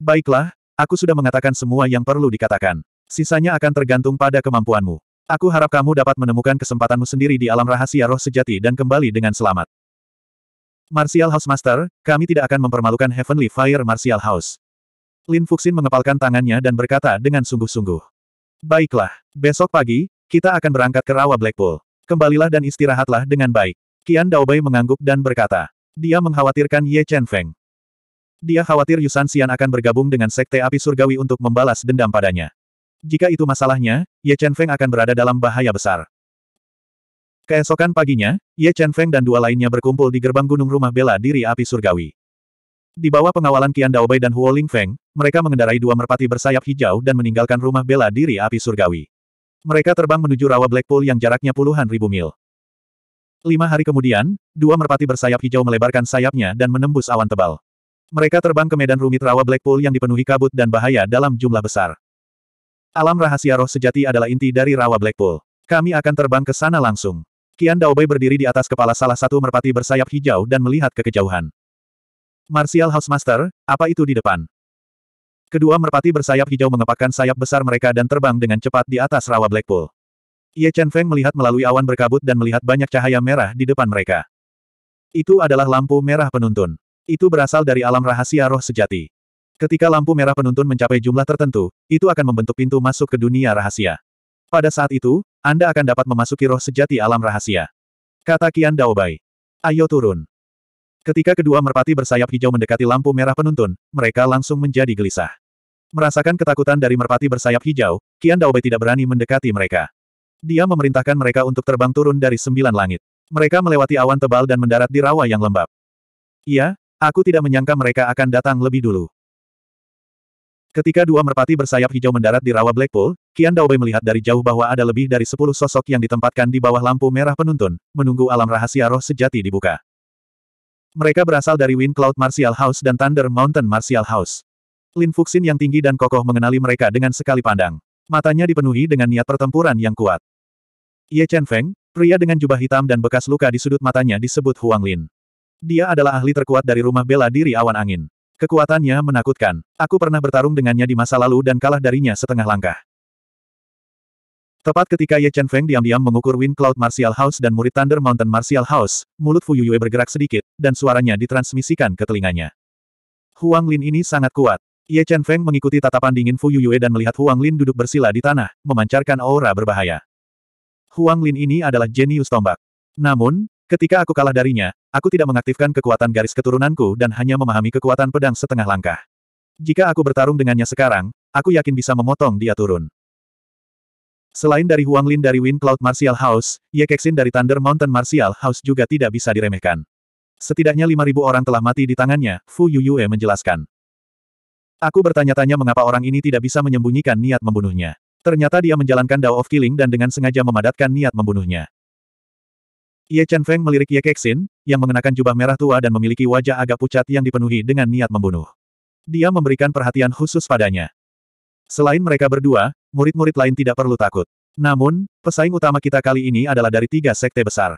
Baiklah, aku sudah mengatakan semua yang perlu dikatakan. Sisanya akan tergantung pada kemampuanmu. Aku harap kamu dapat menemukan kesempatanmu sendiri di alam rahasia roh sejati dan kembali dengan selamat. Martial House Master, kami tidak akan mempermalukan Heavenly Fire Martial House. Lin Fuxin mengepalkan tangannya dan berkata dengan sungguh-sungguh. Baiklah, besok pagi, kita akan berangkat ke Rawa Blackpool. Kembalilah dan istirahatlah dengan baik. Qian Daobai mengangguk dan berkata. Dia mengkhawatirkan Ye Chen Feng. Dia khawatir Yusan Xian akan bergabung dengan Sekte Api Surgawi untuk membalas dendam padanya. Jika itu masalahnya, Ye Chen Feng akan berada dalam bahaya besar. Keesokan paginya, Ye Chen Feng dan dua lainnya berkumpul di gerbang gunung rumah bela diri api surgawi. Di bawah pengawalan Qian Daobai dan Huo Lingfeng, mereka mengendarai dua merpati bersayap hijau dan meninggalkan rumah bela diri api surgawi. Mereka terbang menuju rawa Blackpool yang jaraknya puluhan ribu mil. Lima hari kemudian, dua merpati bersayap hijau melebarkan sayapnya dan menembus awan tebal. Mereka terbang ke medan rumit rawa Blackpool yang dipenuhi kabut dan bahaya dalam jumlah besar. Alam rahasia roh sejati adalah inti dari rawa Blackpool. Kami akan terbang ke sana langsung. Qian Daobai berdiri di atas kepala salah satu merpati bersayap hijau dan melihat ke kejauhan. Martial Housemaster, apa itu di depan? Kedua merpati bersayap hijau mengepakkan sayap besar mereka dan terbang dengan cepat di atas rawa Blackpool. Ye Chen Feng melihat melalui awan berkabut dan melihat banyak cahaya merah di depan mereka. Itu adalah lampu merah penuntun. Itu berasal dari alam rahasia roh sejati. Ketika lampu merah penuntun mencapai jumlah tertentu, itu akan membentuk pintu masuk ke dunia rahasia. Pada saat itu, Anda akan dapat memasuki roh sejati alam rahasia. Kata Qian Daobai. Ayo turun. Ketika kedua merpati bersayap hijau mendekati lampu merah penuntun, mereka langsung menjadi gelisah. Merasakan ketakutan dari merpati bersayap hijau, Kian Daobei tidak berani mendekati mereka. Dia memerintahkan mereka untuk terbang turun dari sembilan langit. Mereka melewati awan tebal dan mendarat di rawa yang lembab. Iya, aku tidak menyangka mereka akan datang lebih dulu. Ketika dua merpati bersayap hijau mendarat di rawa Blackpool, Kian Daobei melihat dari jauh bahwa ada lebih dari sepuluh sosok yang ditempatkan di bawah lampu merah penuntun, menunggu alam rahasia roh sejati dibuka. Mereka berasal dari Wind Cloud Martial House dan Thunder Mountain Martial House. Lin Fuxin yang tinggi dan kokoh mengenali mereka dengan sekali pandang. Matanya dipenuhi dengan niat pertempuran yang kuat. Ye Chen Feng, pria dengan jubah hitam dan bekas luka di sudut matanya disebut Huang Lin. Dia adalah ahli terkuat dari rumah bela diri awan angin. Kekuatannya menakutkan. Aku pernah bertarung dengannya di masa lalu dan kalah darinya setengah langkah. Tepat ketika Ye Chen Feng diam-diam mengukur Wind Cloud Martial House dan murid Thunder Mountain Martial House, mulut Fu Yue bergerak sedikit, dan suaranya ditransmisikan ke telinganya. Huang Lin ini sangat kuat. Ye Chen Feng mengikuti tatapan dingin Fu Yue dan melihat Huang Lin duduk bersila di tanah, memancarkan aura berbahaya. Huang Lin ini adalah jenius tombak. Namun, ketika aku kalah darinya, aku tidak mengaktifkan kekuatan garis keturunanku dan hanya memahami kekuatan pedang setengah langkah. Jika aku bertarung dengannya sekarang, aku yakin bisa memotong dia turun. Selain dari Huang Lin dari Wind Cloud Martial House, Ye Kexin dari Thunder Mountain Martial House juga tidak bisa diremehkan. Setidaknya 5.000 orang telah mati di tangannya, Fu Yuyue menjelaskan. Aku bertanya-tanya mengapa orang ini tidak bisa menyembunyikan niat membunuhnya. Ternyata dia menjalankan Dao of Killing dan dengan sengaja memadatkan niat membunuhnya. Ye Chen Feng melirik Ye Kexin, yang mengenakan jubah merah tua dan memiliki wajah agak pucat yang dipenuhi dengan niat membunuh. Dia memberikan perhatian khusus padanya. Selain mereka berdua, murid-murid lain tidak perlu takut. Namun, pesaing utama kita kali ini adalah dari tiga sekte besar.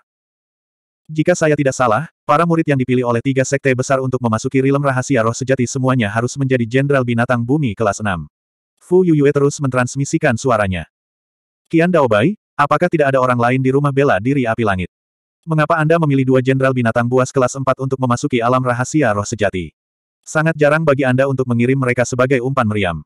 Jika saya tidak salah, para murid yang dipilih oleh tiga sekte besar untuk memasuki rilem rahasia roh sejati semuanya harus menjadi jenderal binatang bumi kelas 6. Fu Yuyue terus mentransmisikan suaranya. Kian Daobai, apakah tidak ada orang lain di rumah bela diri api langit? Mengapa Anda memilih dua jenderal binatang buas kelas 4 untuk memasuki alam rahasia roh sejati? Sangat jarang bagi Anda untuk mengirim mereka sebagai umpan meriam.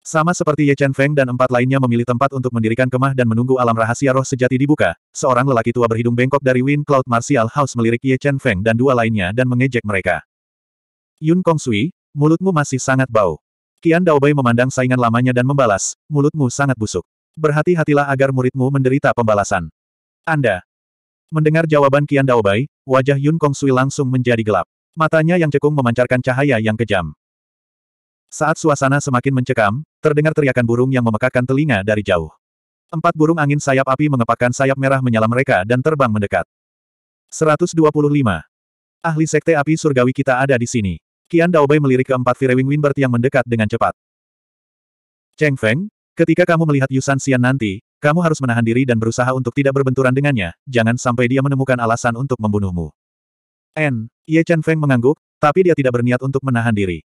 Sama seperti Ye Chen Feng dan empat lainnya memilih tempat untuk mendirikan kemah dan menunggu alam rahasia roh sejati dibuka, seorang lelaki tua berhidung bengkok dari Wind Cloud Martial House melirik Ye Chen Feng dan dua lainnya dan mengejek mereka. Yun Kong Sui, mulutmu masih sangat bau. Qian Daobai memandang saingan lamanya dan membalas, mulutmu sangat busuk. Berhati-hatilah agar muridmu menderita pembalasan. Anda. Mendengar jawaban Qian Daobai, wajah Yun Kong Sui langsung menjadi gelap. Matanya yang cekung memancarkan cahaya yang kejam. Saat suasana semakin mencekam, terdengar teriakan burung yang memekakkan telinga dari jauh. Empat burung angin sayap api mengepakkan sayap merah menyala mereka dan terbang mendekat. 125. Ahli Sekte Api Surgawi kita ada di sini. Qian Daobai melirik ke empat Firewing Winbert yang mendekat dengan cepat. Cheng Feng, ketika kamu melihat Yusan Xian nanti, kamu harus menahan diri dan berusaha untuk tidak berbenturan dengannya, jangan sampai dia menemukan alasan untuk membunuhmu. N. Ye Chen Feng mengangguk, tapi dia tidak berniat untuk menahan diri.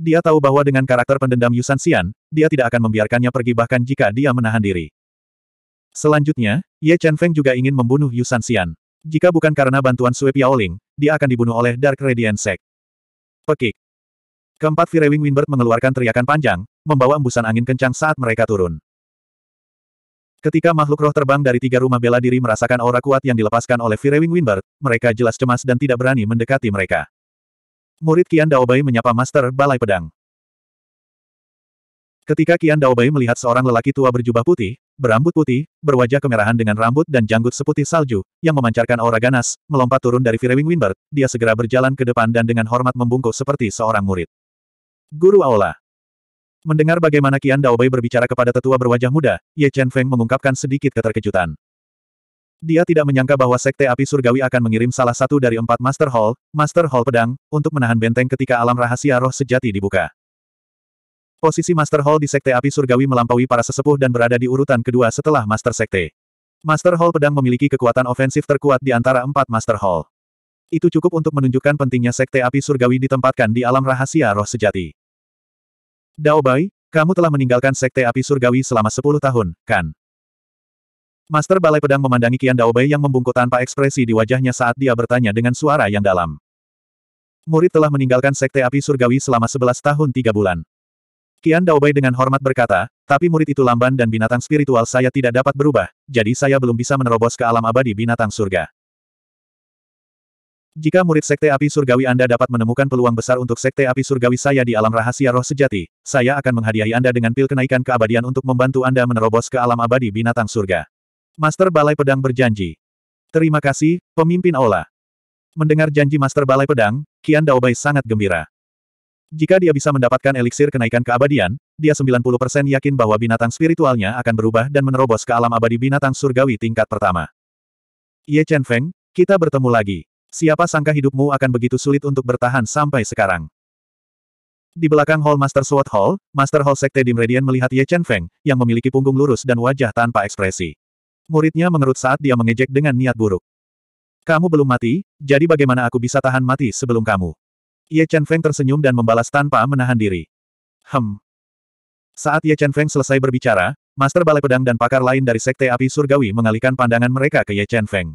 Dia tahu bahwa dengan karakter pendendam Yusan Xian, dia tidak akan membiarkannya pergi bahkan jika dia menahan diri. Selanjutnya, Ye Chen Feng juga ingin membunuh Yusan Xian. Jika bukan karena bantuan Sui Piaoling, dia akan dibunuh oleh Dark Radiant Sect. Pekik. Keempat Firewing Winbird mengeluarkan teriakan panjang, membawa embusan angin kencang saat mereka turun. Ketika makhluk roh terbang dari tiga rumah bela diri merasakan aura kuat yang dilepaskan oleh Firewing Winbird, mereka jelas cemas dan tidak berani mendekati mereka. Murid Kian Daobai menyapa Master Balai Pedang. Ketika Kian Daobai melihat seorang lelaki tua berjubah putih, berambut putih, berwajah kemerahan dengan rambut dan janggut seputih salju, yang memancarkan aura ganas, melompat turun dari Firewing Winbird, dia segera berjalan ke depan dan dengan hormat membungkuk seperti seorang murid. Guru Aula Mendengar bagaimana Kian Daobai berbicara kepada tetua berwajah muda, Ye Chen Feng mengungkapkan sedikit keterkejutan. Dia tidak menyangka bahwa Sekte Api Surgawi akan mengirim salah satu dari empat Master Hall, Master Hall Pedang, untuk menahan benteng ketika alam rahasia roh sejati dibuka. Posisi Master Hall di Sekte Api Surgawi melampaui para sesepuh dan berada di urutan kedua setelah Master Sekte. Master Hall Pedang memiliki kekuatan ofensif terkuat di antara empat Master Hall. Itu cukup untuk menunjukkan pentingnya Sekte Api Surgawi ditempatkan di alam rahasia roh sejati. Daobai, kamu telah meninggalkan Sekte Api Surgawi selama 10 tahun, kan? Master Balai Pedang memandangi Qian Daobei yang membungkuk tanpa ekspresi di wajahnya saat dia bertanya dengan suara yang dalam. Murid telah meninggalkan Sekte Api Surgawi selama 11 tahun tiga bulan. Qian Daobei dengan hormat berkata, tapi murid itu lamban dan binatang spiritual saya tidak dapat berubah, jadi saya belum bisa menerobos ke alam abadi binatang surga. Jika murid Sekte Api Surgawi Anda dapat menemukan peluang besar untuk Sekte Api Surgawi saya di alam rahasia roh sejati, saya akan menghadiahi Anda dengan pil kenaikan keabadian untuk membantu Anda menerobos ke alam abadi binatang surga. Master Balai Pedang berjanji. Terima kasih, pemimpin aula. Mendengar janji Master Balai Pedang, Qian Daobai sangat gembira. Jika dia bisa mendapatkan eliksir kenaikan keabadian, dia 90% yakin bahwa binatang spiritualnya akan berubah dan menerobos ke alam abadi binatang surgawi tingkat pertama. Ye Chen Feng, kita bertemu lagi. Siapa sangka hidupmu akan begitu sulit untuk bertahan sampai sekarang. Di belakang Hall Master Sword Hall, Master Hall Sekte Dim Radian melihat Ye Chen Feng, yang memiliki punggung lurus dan wajah tanpa ekspresi muridnya mengerut saat dia mengejek dengan niat buruk. Kamu belum mati, jadi bagaimana aku bisa tahan mati sebelum kamu? Ye Chen Feng tersenyum dan membalas tanpa menahan diri. Hem. Saat Ye Chen Feng selesai berbicara, Master Balai Pedang dan pakar lain dari Sekte Api Surgawi mengalihkan pandangan mereka ke Ye Chen Feng.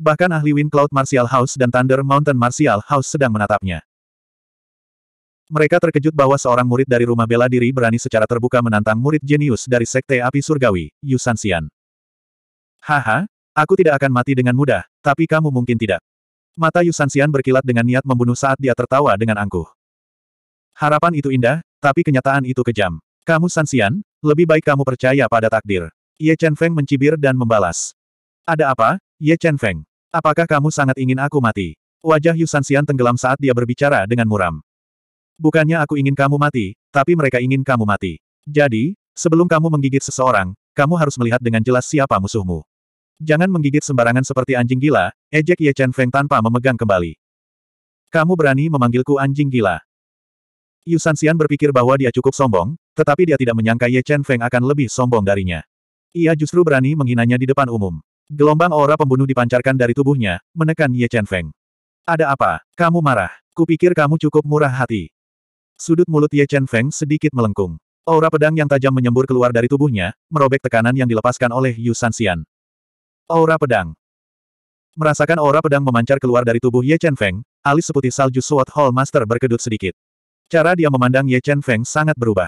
Bahkan ahli Wind Cloud Martial House dan Thunder Mountain Martial House sedang menatapnya. Mereka terkejut bahwa seorang murid dari rumah bela diri berani secara terbuka menantang murid jenius dari Sekte Api Surgawi, Yu Xian. Haha, aku tidak akan mati dengan mudah, tapi kamu mungkin tidak. Mata Yusansian berkilat dengan niat membunuh saat dia tertawa dengan angkuh. Harapan itu indah, tapi kenyataan itu kejam. Kamu Sansian, lebih baik kamu percaya pada takdir. Ye Chen Feng mencibir dan membalas. Ada apa, Ye Chen Feng? Apakah kamu sangat ingin aku mati? Wajah Yusansian tenggelam saat dia berbicara dengan muram. Bukannya aku ingin kamu mati, tapi mereka ingin kamu mati. Jadi, sebelum kamu menggigit seseorang, kamu harus melihat dengan jelas siapa musuhmu. Jangan menggigit sembarangan seperti anjing gila, ejek Ye Chen Feng tanpa memegang kembali. Kamu berani memanggilku anjing gila. Yu Xian berpikir bahwa dia cukup sombong, tetapi dia tidak menyangka Ye Chen Feng akan lebih sombong darinya. Ia justru berani menghinanya di depan umum. Gelombang aura pembunuh dipancarkan dari tubuhnya, menekan Ye Chen Feng. Ada apa? Kamu marah. Kupikir kamu cukup murah hati. Sudut mulut Ye Chen Feng sedikit melengkung. Aura pedang yang tajam menyembur keluar dari tubuhnya, merobek tekanan yang dilepaskan oleh Yu Xian. Aura pedang. Merasakan aura pedang memancar keluar dari tubuh Ye Chen Feng, alis seputih salju Sword Hall Master berkedut sedikit. Cara dia memandang Ye Chen Feng sangat berubah.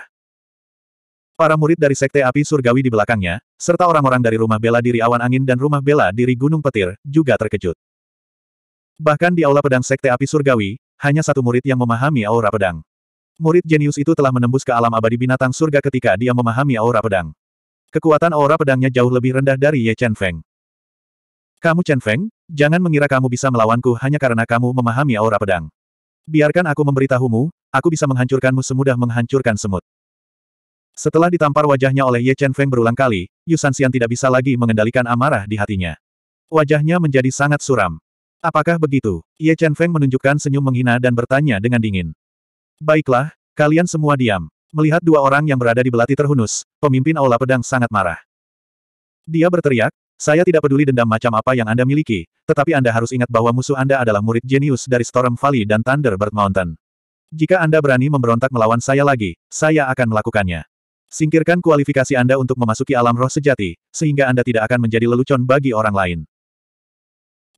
Para murid dari Sekte Api Surgawi di belakangnya, serta orang-orang dari Rumah Bela Diri Awan Angin dan Rumah Bela Diri Gunung Petir, juga terkejut. Bahkan di Aula Pedang Sekte Api Surgawi, hanya satu murid yang memahami aura pedang. Murid jenius itu telah menembus ke alam abadi binatang surga ketika dia memahami aura pedang. Kekuatan aura pedangnya jauh lebih rendah dari Ye Chen Feng. Kamu Chen Feng, jangan mengira kamu bisa melawanku hanya karena kamu memahami aura pedang. Biarkan aku memberitahumu, aku bisa menghancurkanmu semudah menghancurkan semut. Setelah ditampar wajahnya oleh Ye Chen Feng berulang kali, Yu Xian tidak bisa lagi mengendalikan amarah di hatinya. Wajahnya menjadi sangat suram. Apakah begitu? Ye Chen Feng menunjukkan senyum menghina dan bertanya dengan dingin. Baiklah, kalian semua diam. Melihat dua orang yang berada di belati terhunus, pemimpin Aula Pedang sangat marah. Dia berteriak, saya tidak peduli dendam macam apa yang Anda miliki, tetapi Anda harus ingat bahwa musuh Anda adalah murid jenius dari Storm Valley dan Thunderbird Mountain. Jika Anda berani memberontak melawan saya lagi, saya akan melakukannya. Singkirkan kualifikasi Anda untuk memasuki alam roh sejati, sehingga Anda tidak akan menjadi lelucon bagi orang lain.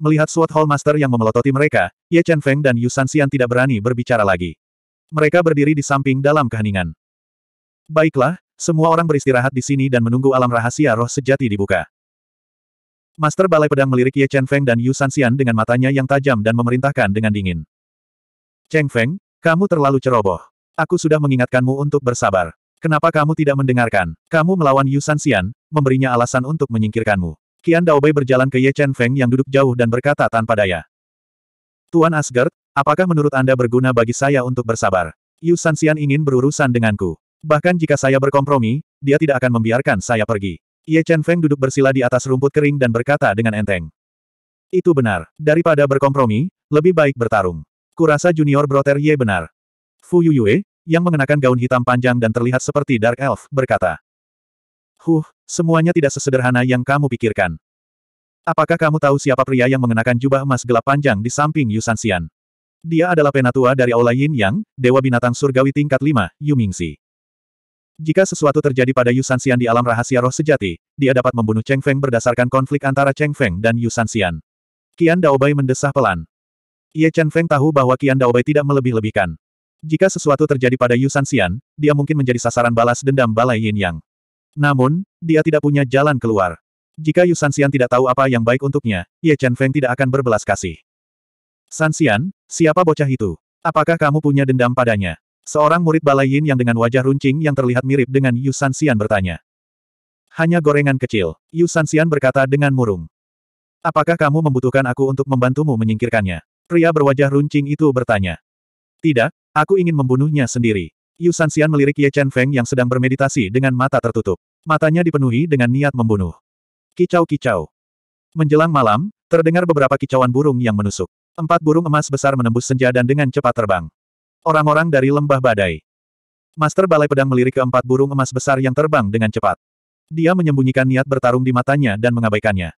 Melihat Sword Hall Master yang memelototi mereka, Ye Chen Feng dan Yu San Xian tidak berani berbicara lagi. Mereka berdiri di samping dalam keheningan. Baiklah, semua orang beristirahat di sini dan menunggu alam rahasia roh sejati dibuka. Master Balai Pedang melirik Ye Chen Feng dan Yu Sanxian dengan matanya yang tajam dan memerintahkan dengan dingin. Cheng Feng, kamu terlalu ceroboh. Aku sudah mengingatkanmu untuk bersabar. Kenapa kamu tidak mendengarkan? Kamu melawan Yu Sanxian, memberinya alasan untuk menyingkirkanmu. Qian Daobei berjalan ke Ye Chen Feng yang duduk jauh dan berkata tanpa daya. Tuan Asgard, apakah menurut Anda berguna bagi saya untuk bersabar? Yu Sanxian ingin berurusan denganku. Bahkan jika saya berkompromi, dia tidak akan membiarkan saya pergi. Ye Chen Feng duduk bersila di atas rumput kering dan berkata dengan enteng. Itu benar. Daripada berkompromi, lebih baik bertarung. Kurasa junior broter Ye benar. Fu Yuyue, yang mengenakan gaun hitam panjang dan terlihat seperti Dark Elf, berkata. Huh, semuanya tidak sesederhana yang kamu pikirkan. Apakah kamu tahu siapa pria yang mengenakan jubah emas gelap panjang di samping Yu Yusansian? Dia adalah penatua dari Aula Yin Yang, Dewa Binatang Surgawi tingkat 5, Yu Mingxi. Jika sesuatu terjadi pada Yu Sanxian di alam rahasia roh sejati, dia dapat membunuh Cheng Feng berdasarkan konflik antara Cheng Feng dan Yu Sanxian. Qian Daobai mendesah pelan. Ye Chen Feng tahu bahwa Qian Daobai tidak melebih-lebihkan. Jika sesuatu terjadi pada Yu Sanxian, dia mungkin menjadi sasaran balas dendam Balai Yin Yang. Namun, dia tidak punya jalan keluar. Jika Yu Sanxian tidak tahu apa yang baik untuknya, Ye Chen Feng tidak akan berbelas kasih. Sanxian, siapa bocah itu? Apakah kamu punya dendam padanya? Seorang murid Balai Yin yang dengan wajah runcing yang terlihat mirip dengan Yu Sanxian bertanya. Hanya gorengan kecil, Yu Sanxian berkata dengan murung. Apakah kamu membutuhkan aku untuk membantumu menyingkirkannya? Pria berwajah runcing itu bertanya. Tidak, aku ingin membunuhnya sendiri. Yu Sanxian melirik Ye Chen Feng yang sedang bermeditasi dengan mata tertutup. Matanya dipenuhi dengan niat membunuh. Kicau-kicau. Menjelang malam, terdengar beberapa kicauan burung yang menusuk. Empat burung emas besar menembus senja dan dengan cepat terbang. Orang-orang dari lembah badai. Master Balai Pedang melirik keempat burung emas besar yang terbang dengan cepat. Dia menyembunyikan niat bertarung di matanya dan mengabaikannya.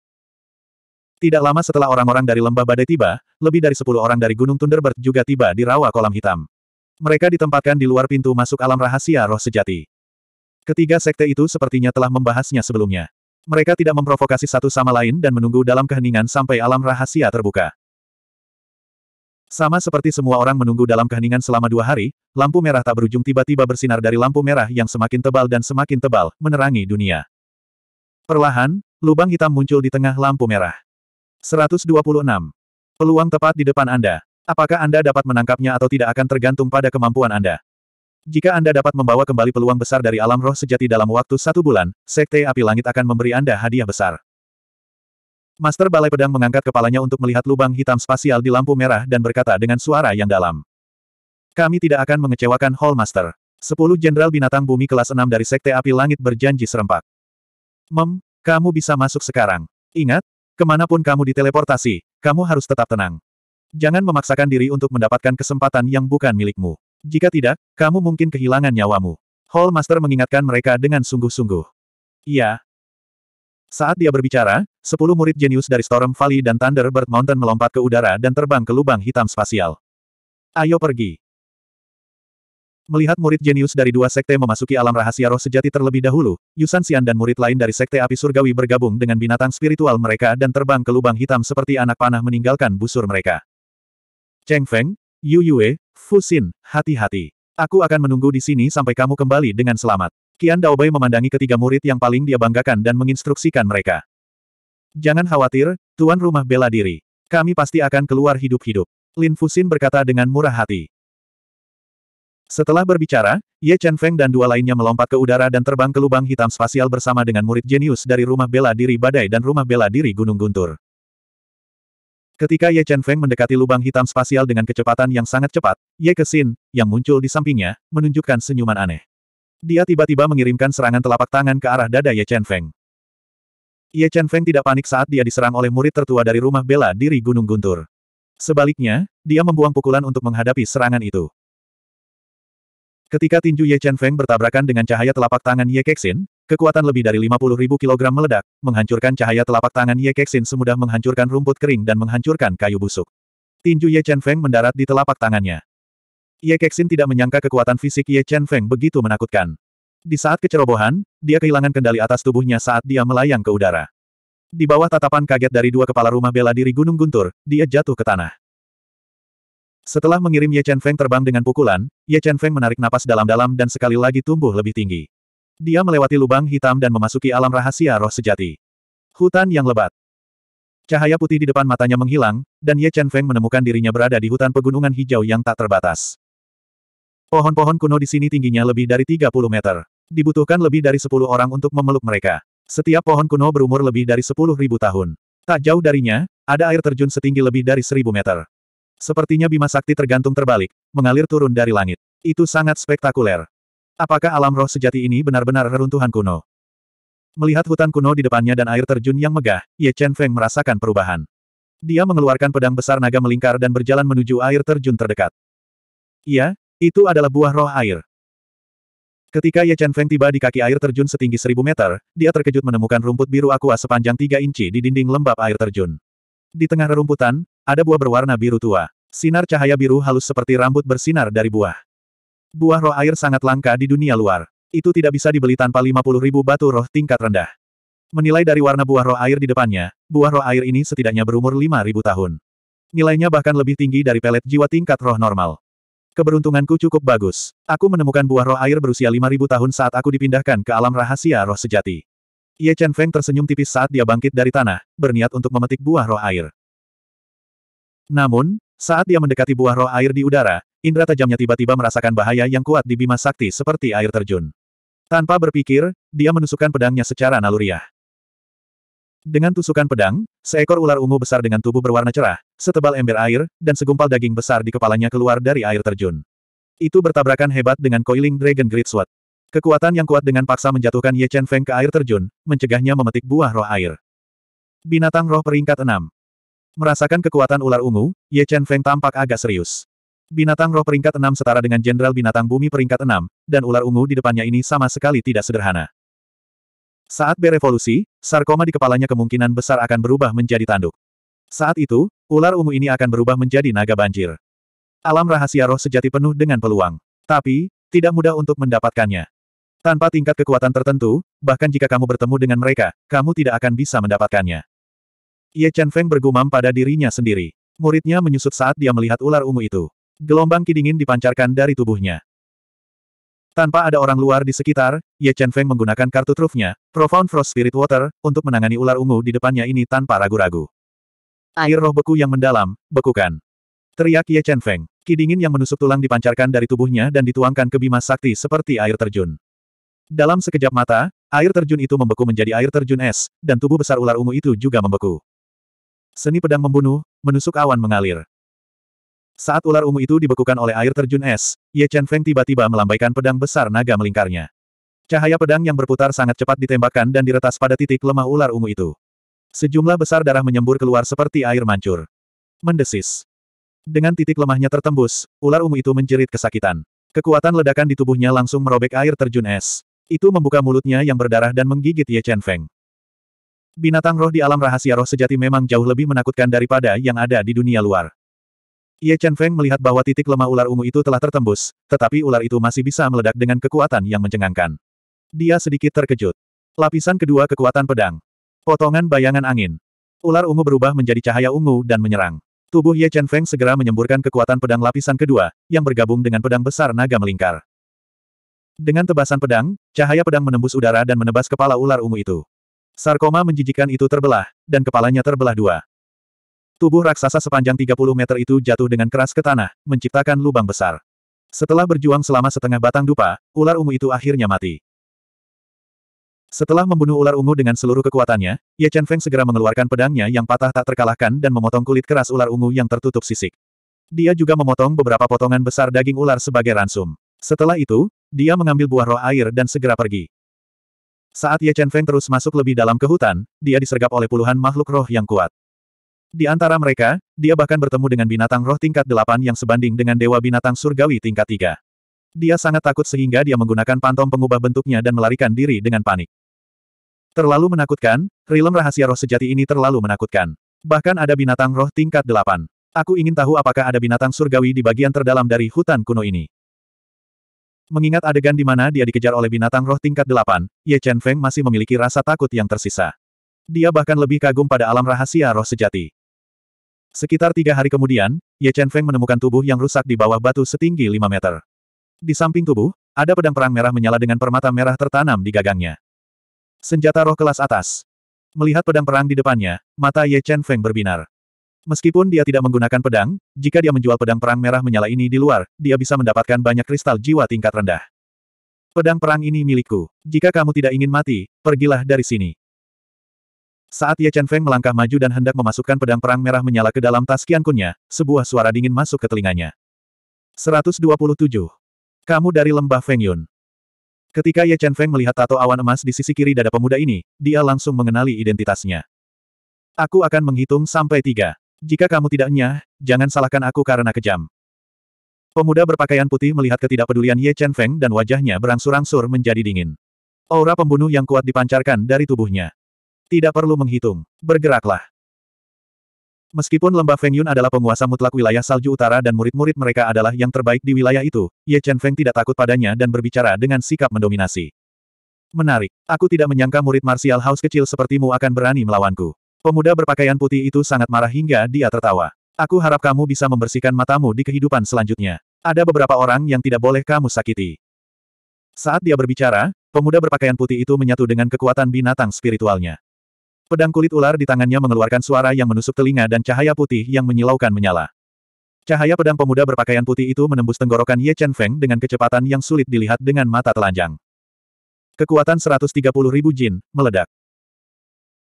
Tidak lama setelah orang-orang dari lembah badai tiba, lebih dari sepuluh orang dari Gunung Thunderbird juga tiba di rawa kolam hitam. Mereka ditempatkan di luar pintu masuk alam rahasia roh sejati. Ketiga sekte itu sepertinya telah membahasnya sebelumnya. Mereka tidak memprovokasi satu sama lain dan menunggu dalam keheningan sampai alam rahasia terbuka. Sama seperti semua orang menunggu dalam keheningan selama dua hari, lampu merah tak berujung tiba-tiba bersinar dari lampu merah yang semakin tebal dan semakin tebal, menerangi dunia. Perlahan, lubang hitam muncul di tengah lampu merah. 126. Peluang tepat di depan Anda. Apakah Anda dapat menangkapnya atau tidak akan tergantung pada kemampuan Anda. Jika Anda dapat membawa kembali peluang besar dari alam roh sejati dalam waktu satu bulan, Sekte Api Langit akan memberi Anda hadiah besar. Master Balai Pedang mengangkat kepalanya untuk melihat lubang hitam spasial di lampu merah dan berkata dengan suara yang dalam. Kami tidak akan mengecewakan Hall Master. Sepuluh Jenderal Binatang Bumi kelas Enam dari Sekte Api Langit berjanji serempak. Mem, kamu bisa masuk sekarang. Ingat, kemanapun kamu diteleportasi, kamu harus tetap tenang. Jangan memaksakan diri untuk mendapatkan kesempatan yang bukan milikmu. Jika tidak, kamu mungkin kehilangan nyawamu. Hall Master mengingatkan mereka dengan sungguh-sungguh. Iya, saat dia berbicara, sepuluh murid jenius dari Storm Valley dan Thunderbird Mountain melompat ke udara dan terbang ke lubang hitam spasial. Ayo pergi. Melihat murid jenius dari dua sekte memasuki alam rahasia roh sejati terlebih dahulu, Yusan Xian dan murid lain dari sekte api surgawi bergabung dengan binatang spiritual mereka dan terbang ke lubang hitam seperti anak panah meninggalkan busur mereka. Cheng Feng, Yu Yue, Fu Xin, hati-hati. Aku akan menunggu di sini sampai kamu kembali dengan selamat. Qian Daobai memandangi ketiga murid yang paling dia banggakan dan menginstruksikan mereka. Jangan khawatir, tuan rumah bela diri. Kami pasti akan keluar hidup-hidup. Lin Fuxin berkata dengan murah hati. Setelah berbicara, Ye Chen Feng dan dua lainnya melompat ke udara dan terbang ke lubang hitam spasial bersama dengan murid jenius dari rumah bela diri badai dan rumah bela diri Gunung Guntur. Ketika Ye Chen Feng mendekati lubang hitam spasial dengan kecepatan yang sangat cepat, Ye Kesin, yang muncul di sampingnya, menunjukkan senyuman aneh. Dia tiba-tiba mengirimkan serangan telapak tangan ke arah dada Ye Chen Feng. Ye Chen Feng tidak panik saat dia diserang oleh murid tertua dari rumah bela diri Gunung Guntur. Sebaliknya, dia membuang pukulan untuk menghadapi serangan itu. Ketika tinju Ye Chen Feng bertabrakan dengan cahaya telapak tangan Ye Kexin, kekuatan lebih dari 50.000 kg meledak, menghancurkan cahaya telapak tangan Ye Kexin semudah menghancurkan rumput kering dan menghancurkan kayu busuk. Tinju Ye Chen Feng mendarat di telapak tangannya. Ye Kexin tidak menyangka kekuatan fisik Ye Chen Feng begitu menakutkan. Di saat kecerobohan, dia kehilangan kendali atas tubuhnya saat dia melayang ke udara. Di bawah tatapan kaget dari dua kepala rumah bela diri Gunung Guntur, dia jatuh ke tanah. Setelah mengirim Ye Chen Feng terbang dengan pukulan, Ye Chen Feng menarik napas dalam-dalam dan sekali lagi tumbuh lebih tinggi. Dia melewati lubang hitam dan memasuki alam rahasia roh sejati. Hutan yang lebat. Cahaya putih di depan matanya menghilang, dan Ye Chen Feng menemukan dirinya berada di hutan pegunungan hijau yang tak terbatas. Pohon-pohon kuno di sini tingginya lebih dari 30 meter. Dibutuhkan lebih dari 10 orang untuk memeluk mereka. Setiap pohon kuno berumur lebih dari 10.000 tahun. Tak jauh darinya, ada air terjun setinggi lebih dari 1.000 meter. Sepertinya Bima Sakti tergantung terbalik, mengalir turun dari langit. Itu sangat spektakuler. Apakah alam roh sejati ini benar-benar reruntuhan kuno? Melihat hutan kuno di depannya dan air terjun yang megah, Ye Chen Feng merasakan perubahan. Dia mengeluarkan pedang besar naga melingkar dan berjalan menuju air terjun terdekat. Iya. Itu adalah buah roh air. Ketika Ye Chen Feng tiba di kaki air terjun setinggi seribu meter, dia terkejut menemukan rumput biru aqua sepanjang tiga inci di dinding lembab air terjun. Di tengah rerumputan, ada buah berwarna biru tua. Sinar cahaya biru halus seperti rambut bersinar dari buah. Buah roh air sangat langka di dunia luar. Itu tidak bisa dibeli tanpa 50 ribu batu roh tingkat rendah. Menilai dari warna buah roh air di depannya, buah roh air ini setidaknya berumur ribu tahun. Nilainya bahkan lebih tinggi dari pelet jiwa tingkat roh normal. Keberuntunganku cukup bagus. Aku menemukan buah roh air berusia 5000 tahun saat aku dipindahkan ke alam rahasia roh sejati. Ye Chen Feng tersenyum tipis saat dia bangkit dari tanah, berniat untuk memetik buah roh air. Namun, saat dia mendekati buah roh air di udara, indera tajamnya tiba-tiba merasakan bahaya yang kuat di bima sakti seperti air terjun. Tanpa berpikir, dia menusukkan pedangnya secara naluriah. Dengan tusukan pedang, seekor ular ungu besar dengan tubuh berwarna cerah, setebal ember air, dan segumpal daging besar di kepalanya keluar dari air terjun. Itu bertabrakan hebat dengan coiling Dragon Great Sword. Kekuatan yang kuat dengan paksa menjatuhkan Ye Chen Feng ke air terjun, mencegahnya memetik buah roh air. Binatang roh peringkat 6. Merasakan kekuatan ular ungu, Ye Chen Feng tampak agak serius. Binatang roh peringkat 6 setara dengan jenderal binatang bumi peringkat 6, dan ular ungu di depannya ini sama sekali tidak sederhana. Saat berevolusi, sarkoma di kepalanya kemungkinan besar akan berubah menjadi tanduk. Saat itu, ular ungu ini akan berubah menjadi naga banjir. Alam rahasia roh sejati penuh dengan peluang. Tapi, tidak mudah untuk mendapatkannya. Tanpa tingkat kekuatan tertentu, bahkan jika kamu bertemu dengan mereka, kamu tidak akan bisa mendapatkannya. Ye Chen Feng bergumam pada dirinya sendiri. Muridnya menyusut saat dia melihat ular ungu itu. Gelombang kidingin dipancarkan dari tubuhnya. Tanpa ada orang luar di sekitar, Ye Chen Feng menggunakan kartu trufnya, Profound Frost Spirit Water, untuk menangani ular ungu di depannya ini tanpa ragu-ragu. Air roh beku yang mendalam, bekukan. Teriak Ye Chen Feng. Ki dingin yang menusuk tulang dipancarkan dari tubuhnya dan dituangkan ke Bima Sakti seperti air terjun. Dalam sekejap mata, air terjun itu membeku menjadi air terjun es, dan tubuh besar ular ungu itu juga membeku. Seni pedang membunuh, menusuk awan mengalir. Saat ular ungu itu dibekukan oleh air terjun es, Ye Chen Feng tiba-tiba melambaikan pedang besar naga melingkarnya. Cahaya pedang yang berputar sangat cepat ditembakkan dan diretas pada titik lemah ular ungu itu. Sejumlah besar darah menyembur keluar seperti air mancur. Mendesis. Dengan titik lemahnya tertembus, ular ungu itu menjerit kesakitan. Kekuatan ledakan di tubuhnya langsung merobek air terjun es. Itu membuka mulutnya yang berdarah dan menggigit Ye Chen Feng. Binatang roh di alam rahasia roh sejati memang jauh lebih menakutkan daripada yang ada di dunia luar. Ye Chen Feng melihat bahwa titik lemah ular ungu itu telah tertembus, tetapi ular itu masih bisa meledak dengan kekuatan yang mencengangkan. Dia sedikit terkejut. Lapisan kedua kekuatan pedang. Potongan bayangan angin. Ular ungu berubah menjadi cahaya ungu dan menyerang. Tubuh Ye Chen Feng segera menyemburkan kekuatan pedang lapisan kedua, yang bergabung dengan pedang besar naga melingkar. Dengan tebasan pedang, cahaya pedang menembus udara dan menebas kepala ular ungu itu. Sarkoma menjijikan itu terbelah, dan kepalanya terbelah dua. Tubuh raksasa sepanjang 30 meter itu jatuh dengan keras ke tanah, menciptakan lubang besar. Setelah berjuang selama setengah batang dupa, ular ungu itu akhirnya mati. Setelah membunuh ular ungu dengan seluruh kekuatannya, Ye Chen Feng segera mengeluarkan pedangnya yang patah tak terkalahkan dan memotong kulit keras ular ungu yang tertutup sisik. Dia juga memotong beberapa potongan besar daging ular sebagai ransum. Setelah itu, dia mengambil buah roh air dan segera pergi. Saat Ye Chen Feng terus masuk lebih dalam ke hutan, dia disergap oleh puluhan makhluk roh yang kuat. Di antara mereka, dia bahkan bertemu dengan binatang roh tingkat delapan yang sebanding dengan dewa binatang surgawi tingkat tiga. Dia sangat takut sehingga dia menggunakan pantom pengubah bentuknya dan melarikan diri dengan panik. Terlalu menakutkan, rilem rahasia roh sejati ini terlalu menakutkan. Bahkan ada binatang roh tingkat delapan. Aku ingin tahu apakah ada binatang surgawi di bagian terdalam dari hutan kuno ini. Mengingat adegan di mana dia dikejar oleh binatang roh tingkat delapan, Ye Chen Feng masih memiliki rasa takut yang tersisa. Dia bahkan lebih kagum pada alam rahasia roh sejati. Sekitar tiga hari kemudian, Ye Chen Feng menemukan tubuh yang rusak di bawah batu setinggi 5 meter. Di samping tubuh, ada pedang perang merah menyala dengan permata merah tertanam di gagangnya. Senjata roh kelas atas. Melihat pedang perang di depannya, mata Ye Chen Feng berbinar. Meskipun dia tidak menggunakan pedang, jika dia menjual pedang perang merah menyala ini di luar, dia bisa mendapatkan banyak kristal jiwa tingkat rendah. Pedang perang ini milikku. Jika kamu tidak ingin mati, pergilah dari sini. Saat Ye Chen Feng melangkah maju dan hendak memasukkan pedang perang merah menyala ke dalam tas kiankunnya, sebuah suara dingin masuk ke telinganya. 127. Kamu dari lembah Feng Yun. Ketika Ye Chen Feng melihat tato awan emas di sisi kiri dada pemuda ini, dia langsung mengenali identitasnya. Aku akan menghitung sampai tiga. Jika kamu tidak nyah, jangan salahkan aku karena kejam. Pemuda berpakaian putih melihat ketidakpedulian Ye Chen Feng dan wajahnya berangsur-angsur menjadi dingin. Aura pembunuh yang kuat dipancarkan dari tubuhnya. Tidak perlu menghitung. Bergeraklah. Meskipun lembah Feng Yun adalah penguasa mutlak wilayah salju utara dan murid-murid mereka adalah yang terbaik di wilayah itu, Ye Chen Feng tidak takut padanya dan berbicara dengan sikap mendominasi. Menarik. Aku tidak menyangka murid martial house kecil sepertimu akan berani melawanku. Pemuda berpakaian putih itu sangat marah hingga dia tertawa. Aku harap kamu bisa membersihkan matamu di kehidupan selanjutnya. Ada beberapa orang yang tidak boleh kamu sakiti. Saat dia berbicara, pemuda berpakaian putih itu menyatu dengan kekuatan binatang spiritualnya. Pedang kulit ular di tangannya mengeluarkan suara yang menusuk telinga dan cahaya putih yang menyilaukan menyala. Cahaya pedang pemuda berpakaian putih itu menembus tenggorokan Ye Chen Feng dengan kecepatan yang sulit dilihat dengan mata telanjang. Kekuatan 130 ribu jin, meledak.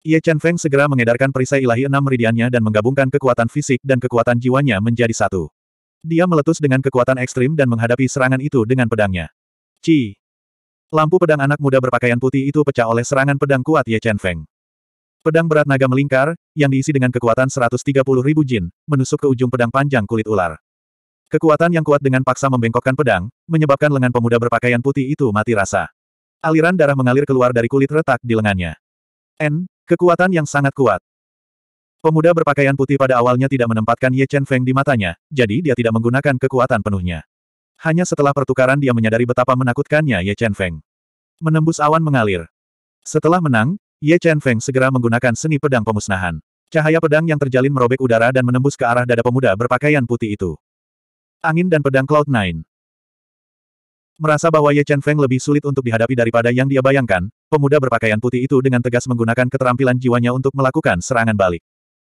Ye Chen Feng segera mengedarkan perisai ilahi enam meridiannya dan menggabungkan kekuatan fisik dan kekuatan jiwanya menjadi satu. Dia meletus dengan kekuatan ekstrim dan menghadapi serangan itu dengan pedangnya. Ci! Lampu pedang anak muda berpakaian putih itu pecah oleh serangan pedang kuat Ye Chen Feng. Pedang berat naga melingkar, yang diisi dengan kekuatan 130 ribu jin, menusuk ke ujung pedang panjang kulit ular. Kekuatan yang kuat dengan paksa membengkokkan pedang, menyebabkan lengan pemuda berpakaian putih itu mati rasa. Aliran darah mengalir keluar dari kulit retak di lengannya. N, kekuatan yang sangat kuat. Pemuda berpakaian putih pada awalnya tidak menempatkan Ye Chen Feng di matanya, jadi dia tidak menggunakan kekuatan penuhnya. Hanya setelah pertukaran dia menyadari betapa menakutkannya Ye Chen Feng. Menembus awan mengalir. Setelah menang, Ye Chen Feng segera menggunakan seni pedang pemusnahan. Cahaya pedang yang terjalin merobek udara dan menembus ke arah dada pemuda berpakaian putih itu. Angin dan pedang Cloud Nine. Merasa bahwa Ye Chen Feng lebih sulit untuk dihadapi daripada yang dia bayangkan, pemuda berpakaian putih itu dengan tegas menggunakan keterampilan jiwanya untuk melakukan serangan balik.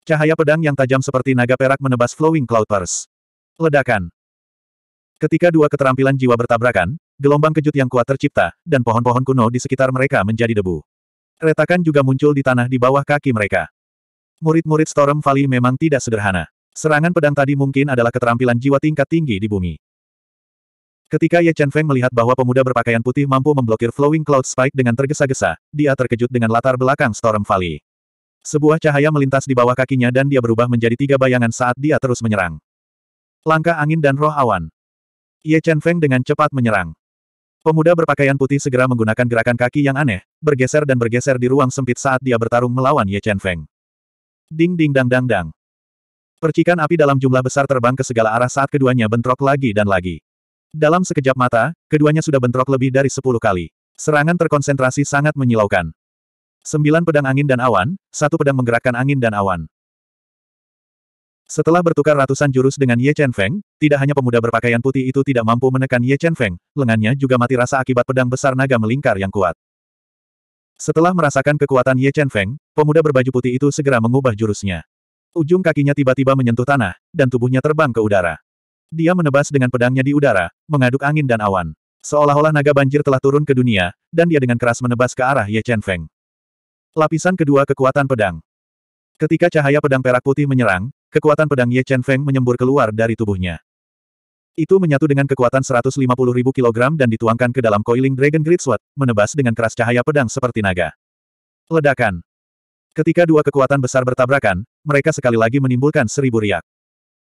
Cahaya pedang yang tajam seperti naga perak menebas Flowing Cloud Purse. Ledakan. Ketika dua keterampilan jiwa bertabrakan, gelombang kejut yang kuat tercipta, dan pohon-pohon kuno di sekitar mereka menjadi debu. Retakan juga muncul di tanah di bawah kaki mereka. Murid-murid Storm Valley memang tidak sederhana. Serangan pedang tadi mungkin adalah keterampilan jiwa tingkat tinggi di bumi. Ketika Ye Chen Feng melihat bahwa pemuda berpakaian putih mampu memblokir Flowing Cloud Spike dengan tergesa-gesa, dia terkejut dengan latar belakang Storm Valley. Sebuah cahaya melintas di bawah kakinya dan dia berubah menjadi tiga bayangan saat dia terus menyerang. Langkah angin dan roh awan. Ye Chen Feng dengan cepat menyerang. Pemuda berpakaian putih segera menggunakan gerakan kaki yang aneh, bergeser dan bergeser di ruang sempit saat dia bertarung melawan Ye Chen Feng. Ding ding dang dang dang. Percikan api dalam jumlah besar terbang ke segala arah saat keduanya bentrok lagi dan lagi. Dalam sekejap mata, keduanya sudah bentrok lebih dari sepuluh kali. Serangan terkonsentrasi sangat menyilaukan. Sembilan pedang angin dan awan, satu pedang menggerakkan angin dan awan. Setelah bertukar ratusan jurus dengan Ye Chen Feng, tidak hanya pemuda berpakaian putih itu tidak mampu menekan Ye Chen Feng, lengannya juga mati rasa akibat pedang besar naga melingkar yang kuat. Setelah merasakan kekuatan Ye Chen Feng, pemuda berbaju putih itu segera mengubah jurusnya. Ujung kakinya tiba-tiba menyentuh tanah, dan tubuhnya terbang ke udara. Dia menebas dengan pedangnya di udara, mengaduk angin dan awan. Seolah-olah naga banjir telah turun ke dunia, dan dia dengan keras menebas ke arah Ye Chen Feng. Lapisan kedua kekuatan pedang. Ketika cahaya pedang perak putih menyerang, Kekuatan pedang Ye Chen Feng menyembur keluar dari tubuhnya. Itu menyatu dengan kekuatan 150 ribu kilogram dan dituangkan ke dalam coiling Dragon Great Sword, menebas dengan keras cahaya pedang seperti naga. Ledakan. Ketika dua kekuatan besar bertabrakan, mereka sekali lagi menimbulkan seribu riak.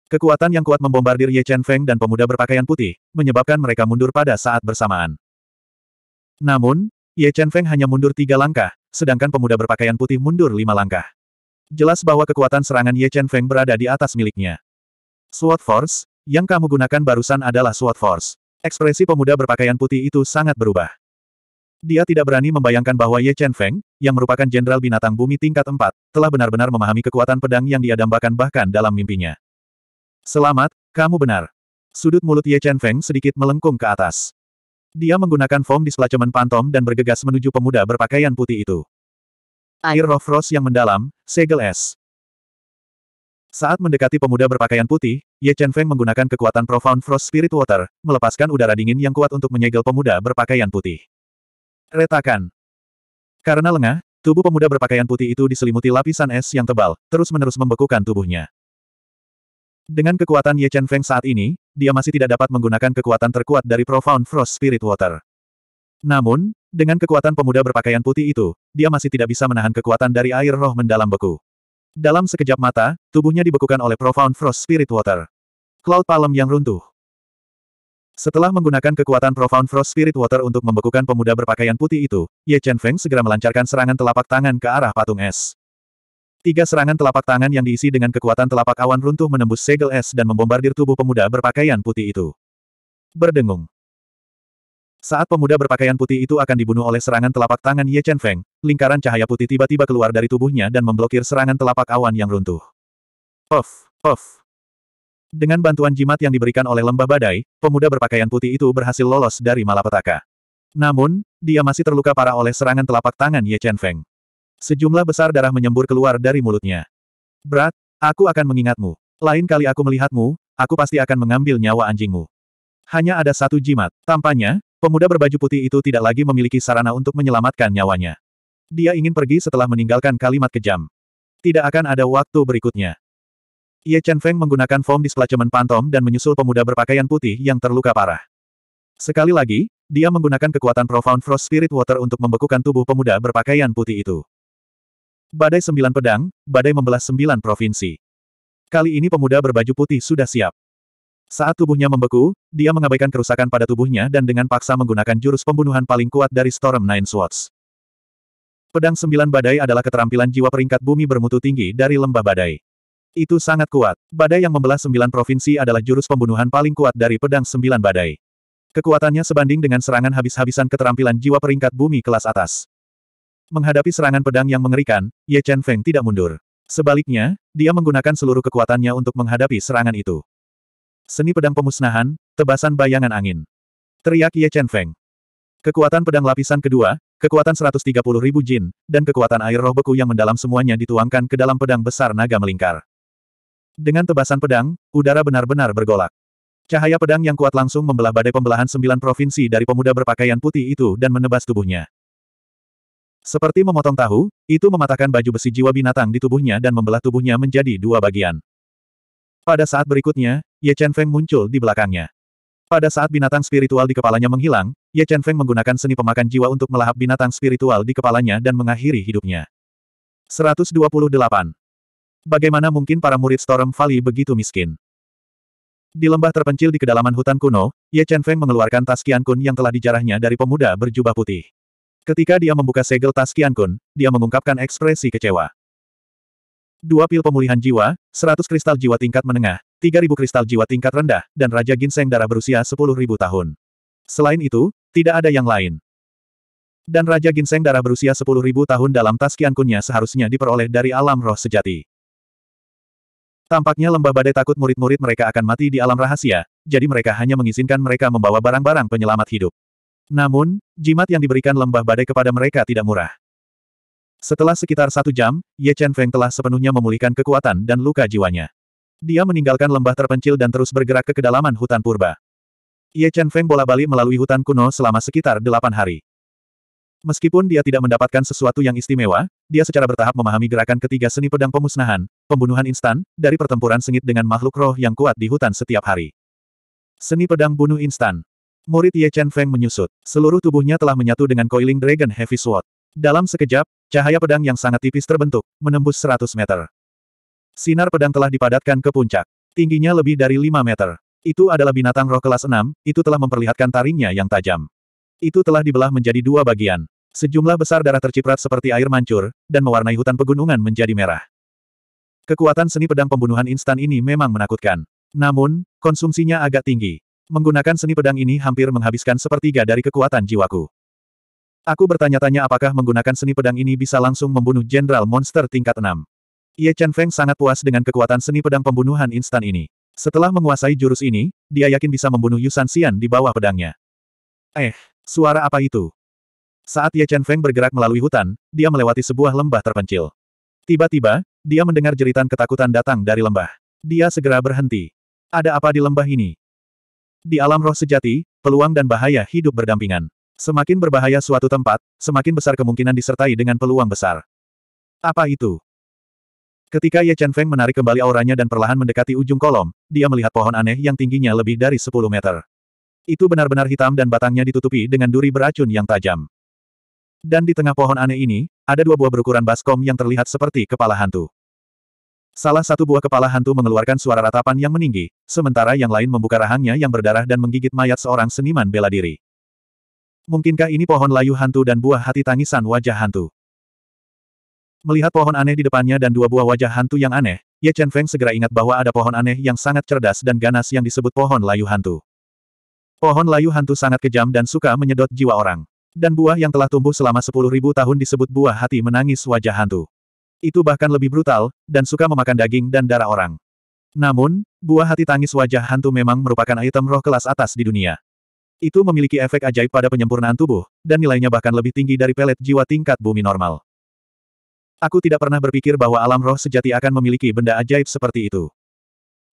Kekuatan yang kuat membombardir Ye Chen Feng dan pemuda berpakaian putih, menyebabkan mereka mundur pada saat bersamaan. Namun, Ye Chen Feng hanya mundur tiga langkah, sedangkan pemuda berpakaian putih mundur lima langkah. Jelas bahwa kekuatan serangan Ye Chen Feng berada di atas miliknya. Sword Force, yang kamu gunakan barusan adalah Sword Force. Ekspresi pemuda berpakaian putih itu sangat berubah. Dia tidak berani membayangkan bahwa Ye Chen Feng, yang merupakan jenderal binatang bumi tingkat 4, telah benar-benar memahami kekuatan pedang yang dia dambakan bahkan dalam mimpinya. Selamat, kamu benar. Sudut mulut Ye Chen Feng sedikit melengkung ke atas. Dia menggunakan form displacemen pantom dan bergegas menuju pemuda berpakaian putih itu. Air roh Rose yang mendalam, segel es. Saat mendekati pemuda berpakaian putih, Ye Chen Feng menggunakan kekuatan Profound Frost Spirit Water, melepaskan udara dingin yang kuat untuk menyegel pemuda berpakaian putih. Retakan. Karena lengah, tubuh pemuda berpakaian putih itu diselimuti lapisan es yang tebal, terus-menerus membekukan tubuhnya. Dengan kekuatan Ye Chen Feng saat ini, dia masih tidak dapat menggunakan kekuatan terkuat dari Profound Frost Spirit Water. Namun, dengan kekuatan pemuda berpakaian putih itu, dia masih tidak bisa menahan kekuatan dari air roh mendalam beku. Dalam sekejap mata, tubuhnya dibekukan oleh Profound Frost Spirit Water. Cloud palem yang runtuh. Setelah menggunakan kekuatan Profound Frost Spirit Water untuk membekukan pemuda berpakaian putih itu, Ye Chen Feng segera melancarkan serangan telapak tangan ke arah patung es. Tiga serangan telapak tangan yang diisi dengan kekuatan telapak awan runtuh menembus segel es dan membombardir tubuh pemuda berpakaian putih itu. Berdengung. Saat pemuda berpakaian putih itu akan dibunuh oleh serangan telapak tangan Ye Chen Feng, lingkaran cahaya putih tiba-tiba keluar dari tubuhnya dan memblokir serangan telapak awan yang runtuh. Of, of. Dengan bantuan jimat yang diberikan oleh lembah badai, pemuda berpakaian putih itu berhasil lolos dari malapetaka. Namun, dia masih terluka parah oleh serangan telapak tangan Ye Chen Feng. Sejumlah besar darah menyembur keluar dari mulutnya. Berat, aku akan mengingatmu. Lain kali aku melihatmu, aku pasti akan mengambil nyawa anjingmu. Hanya ada satu jimat. Tampaknya, Pemuda berbaju putih itu tidak lagi memiliki sarana untuk menyelamatkan nyawanya. Dia ingin pergi setelah meninggalkan kalimat kejam. Tidak akan ada waktu berikutnya. Ye Chen Feng menggunakan form displacement pantom dan menyusul pemuda berpakaian putih yang terluka parah. Sekali lagi, dia menggunakan kekuatan Profound Frost Spirit Water untuk membekukan tubuh pemuda berpakaian putih itu. Badai sembilan pedang, badai membelah sembilan provinsi. Kali ini pemuda berbaju putih sudah siap. Saat tubuhnya membeku, dia mengabaikan kerusakan pada tubuhnya dan dengan paksa menggunakan jurus pembunuhan paling kuat dari Storm Nine Swords. Pedang Sembilan Badai adalah keterampilan jiwa peringkat bumi bermutu tinggi dari lembah badai. Itu sangat kuat. Badai yang membelah sembilan provinsi adalah jurus pembunuhan paling kuat dari pedang sembilan badai. Kekuatannya sebanding dengan serangan habis-habisan keterampilan jiwa peringkat bumi kelas atas. Menghadapi serangan pedang yang mengerikan, Ye Chen Feng tidak mundur. Sebaliknya, dia menggunakan seluruh kekuatannya untuk menghadapi serangan itu. Seni pedang pemusnahan, tebasan bayangan angin. Teriak Ye Chen Feng. Kekuatan pedang lapisan kedua, kekuatan 130 ribu jin, dan kekuatan air roh beku yang mendalam semuanya dituangkan ke dalam pedang besar naga melingkar. Dengan tebasan pedang, udara benar-benar bergolak. Cahaya pedang yang kuat langsung membelah badai pembelahan sembilan provinsi dari pemuda berpakaian putih itu dan menebas tubuhnya. Seperti memotong tahu, itu mematahkan baju besi jiwa binatang di tubuhnya dan membelah tubuhnya menjadi dua bagian. Pada saat berikutnya, Ye Chen Feng muncul di belakangnya. Pada saat binatang spiritual di kepalanya menghilang, Ye Chen Feng menggunakan seni pemakan jiwa untuk melahap binatang spiritual di kepalanya dan mengakhiri hidupnya. 128. Bagaimana mungkin para murid Storm Valley begitu miskin? Di lembah terpencil di kedalaman hutan kuno, Ye Chen Feng mengeluarkan tas kun yang telah dijarahnya dari pemuda berjubah putih. Ketika dia membuka segel tas kun, dia mengungkapkan ekspresi kecewa. 2 pil pemulihan jiwa, 100 kristal jiwa tingkat menengah, 3000 kristal jiwa tingkat rendah, dan Raja Ginseng darah berusia 10.000 tahun. Selain itu, tidak ada yang lain. Dan Raja Ginseng darah berusia 10.000 tahun dalam tas kiankunnya seharusnya diperoleh dari alam roh sejati. Tampaknya lembah badai takut murid-murid mereka akan mati di alam rahasia, jadi mereka hanya mengizinkan mereka membawa barang-barang penyelamat hidup. Namun, jimat yang diberikan lembah badai kepada mereka tidak murah. Setelah sekitar satu jam, Ye Chen Feng telah sepenuhnya memulihkan kekuatan dan luka jiwanya. Dia meninggalkan lembah terpencil dan terus bergerak ke kedalaman hutan purba. Ye Chen Feng bola-balik melalui hutan kuno selama sekitar delapan hari. Meskipun dia tidak mendapatkan sesuatu yang istimewa, dia secara bertahap memahami gerakan ketiga seni pedang pemusnahan, pembunuhan instan, dari pertempuran sengit dengan makhluk roh yang kuat di hutan setiap hari. Seni pedang bunuh instan. Murid Ye Chen Feng menyusut. Seluruh tubuhnya telah menyatu dengan coiling Dragon Heavy Sword. Dalam sekejap, cahaya pedang yang sangat tipis terbentuk, menembus 100 meter. Sinar pedang telah dipadatkan ke puncak. Tingginya lebih dari 5 meter. Itu adalah binatang roh kelas 6, itu telah memperlihatkan taringnya yang tajam. Itu telah dibelah menjadi dua bagian. Sejumlah besar darah terciprat seperti air mancur, dan mewarnai hutan pegunungan menjadi merah. Kekuatan seni pedang pembunuhan instan ini memang menakutkan. Namun, konsumsinya agak tinggi. Menggunakan seni pedang ini hampir menghabiskan sepertiga dari kekuatan jiwaku. Aku bertanya-tanya apakah menggunakan seni pedang ini bisa langsung membunuh Jenderal Monster tingkat 6. Ye Chen Feng sangat puas dengan kekuatan seni pedang pembunuhan instan ini. Setelah menguasai jurus ini, dia yakin bisa membunuh Yusan Xian di bawah pedangnya. Eh, suara apa itu? Saat Ye Chen Feng bergerak melalui hutan, dia melewati sebuah lembah terpencil. Tiba-tiba, dia mendengar jeritan ketakutan datang dari lembah. Dia segera berhenti. Ada apa di lembah ini? Di alam roh sejati, peluang dan bahaya hidup berdampingan. Semakin berbahaya suatu tempat, semakin besar kemungkinan disertai dengan peluang besar. Apa itu? Ketika Ye Chen Feng menarik kembali auranya dan perlahan mendekati ujung kolom, dia melihat pohon aneh yang tingginya lebih dari 10 meter. Itu benar-benar hitam dan batangnya ditutupi dengan duri beracun yang tajam. Dan di tengah pohon aneh ini, ada dua buah berukuran baskom yang terlihat seperti kepala hantu. Salah satu buah kepala hantu mengeluarkan suara ratapan yang meninggi, sementara yang lain membuka rahangnya yang berdarah dan menggigit mayat seorang seniman bela diri. Mungkinkah ini pohon layu hantu dan buah hati tangisan wajah hantu? Melihat pohon aneh di depannya dan dua buah wajah hantu yang aneh, Ye Chen Feng segera ingat bahwa ada pohon aneh yang sangat cerdas dan ganas yang disebut pohon layu hantu. Pohon layu hantu sangat kejam dan suka menyedot jiwa orang. Dan buah yang telah tumbuh selama sepuluh ribu tahun disebut buah hati menangis wajah hantu. Itu bahkan lebih brutal, dan suka memakan daging dan darah orang. Namun, buah hati tangis wajah hantu memang merupakan item roh kelas atas di dunia. Itu memiliki efek ajaib pada penyempurnaan tubuh, dan nilainya bahkan lebih tinggi dari pelet jiwa tingkat bumi normal. Aku tidak pernah berpikir bahwa alam roh sejati akan memiliki benda ajaib seperti itu.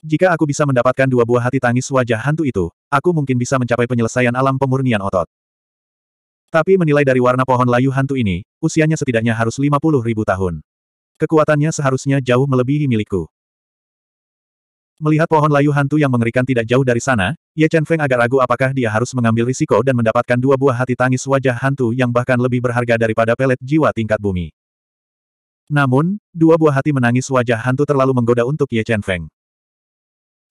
Jika aku bisa mendapatkan dua buah hati tangis wajah hantu itu, aku mungkin bisa mencapai penyelesaian alam pemurnian otot. Tapi menilai dari warna pohon layu hantu ini, usianya setidaknya harus 50 ribu tahun. Kekuatannya seharusnya jauh melebihi milikku. Melihat pohon layu hantu yang mengerikan tidak jauh dari sana, Ye Chen Feng agak ragu apakah dia harus mengambil risiko dan mendapatkan dua buah hati tangis wajah hantu yang bahkan lebih berharga daripada pelet jiwa tingkat bumi. Namun, dua buah hati menangis wajah hantu terlalu menggoda untuk Ye Chen Feng.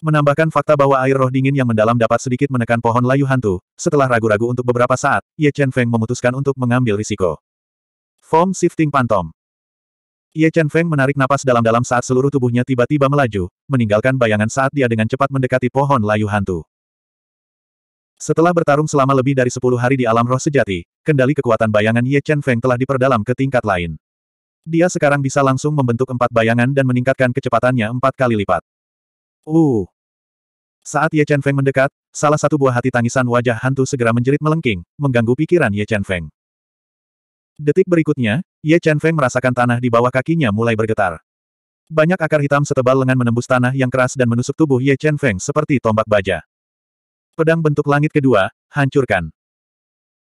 Menambahkan fakta bahwa air roh dingin yang mendalam dapat sedikit menekan pohon layu hantu, setelah ragu-ragu untuk beberapa saat, Ye Chen Feng memutuskan untuk mengambil risiko. Form Shifting Pantom Ye Chen Feng menarik napas dalam-dalam saat seluruh tubuhnya tiba-tiba melaju, meninggalkan bayangan saat dia dengan cepat mendekati pohon layu hantu. Setelah bertarung selama lebih dari 10 hari di alam roh sejati, kendali kekuatan bayangan Ye Chen Feng telah diperdalam ke tingkat lain. Dia sekarang bisa langsung membentuk empat bayangan dan meningkatkan kecepatannya empat kali lipat. Uh. Saat Ye Chen Feng mendekat, salah satu buah hati tangisan wajah hantu segera menjerit melengking, mengganggu pikiran Ye Chen Feng. Detik berikutnya, Ye Chen Feng merasakan tanah di bawah kakinya mulai bergetar. Banyak akar hitam setebal lengan menembus tanah yang keras dan menusuk tubuh Ye Chen Feng seperti tombak baja. Pedang bentuk langit kedua, hancurkan.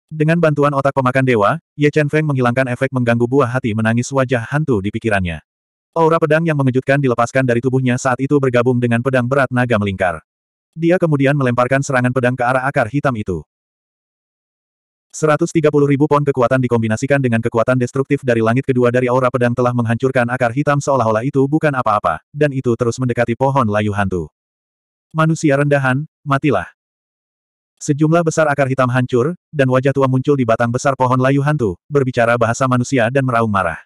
Dengan bantuan otak pemakan dewa, Ye Chen Feng menghilangkan efek mengganggu buah hati menangis wajah hantu di pikirannya. Aura pedang yang mengejutkan dilepaskan dari tubuhnya saat itu bergabung dengan pedang berat naga melingkar. Dia kemudian melemparkan serangan pedang ke arah akar hitam itu. 130.000 pon kekuatan dikombinasikan dengan kekuatan destruktif dari langit kedua dari aura pedang telah menghancurkan akar hitam seolah-olah itu bukan apa-apa, dan itu terus mendekati pohon layu hantu. Manusia rendahan, matilah. Sejumlah besar akar hitam hancur, dan wajah tua muncul di batang besar pohon layu hantu, berbicara bahasa manusia dan meraung marah.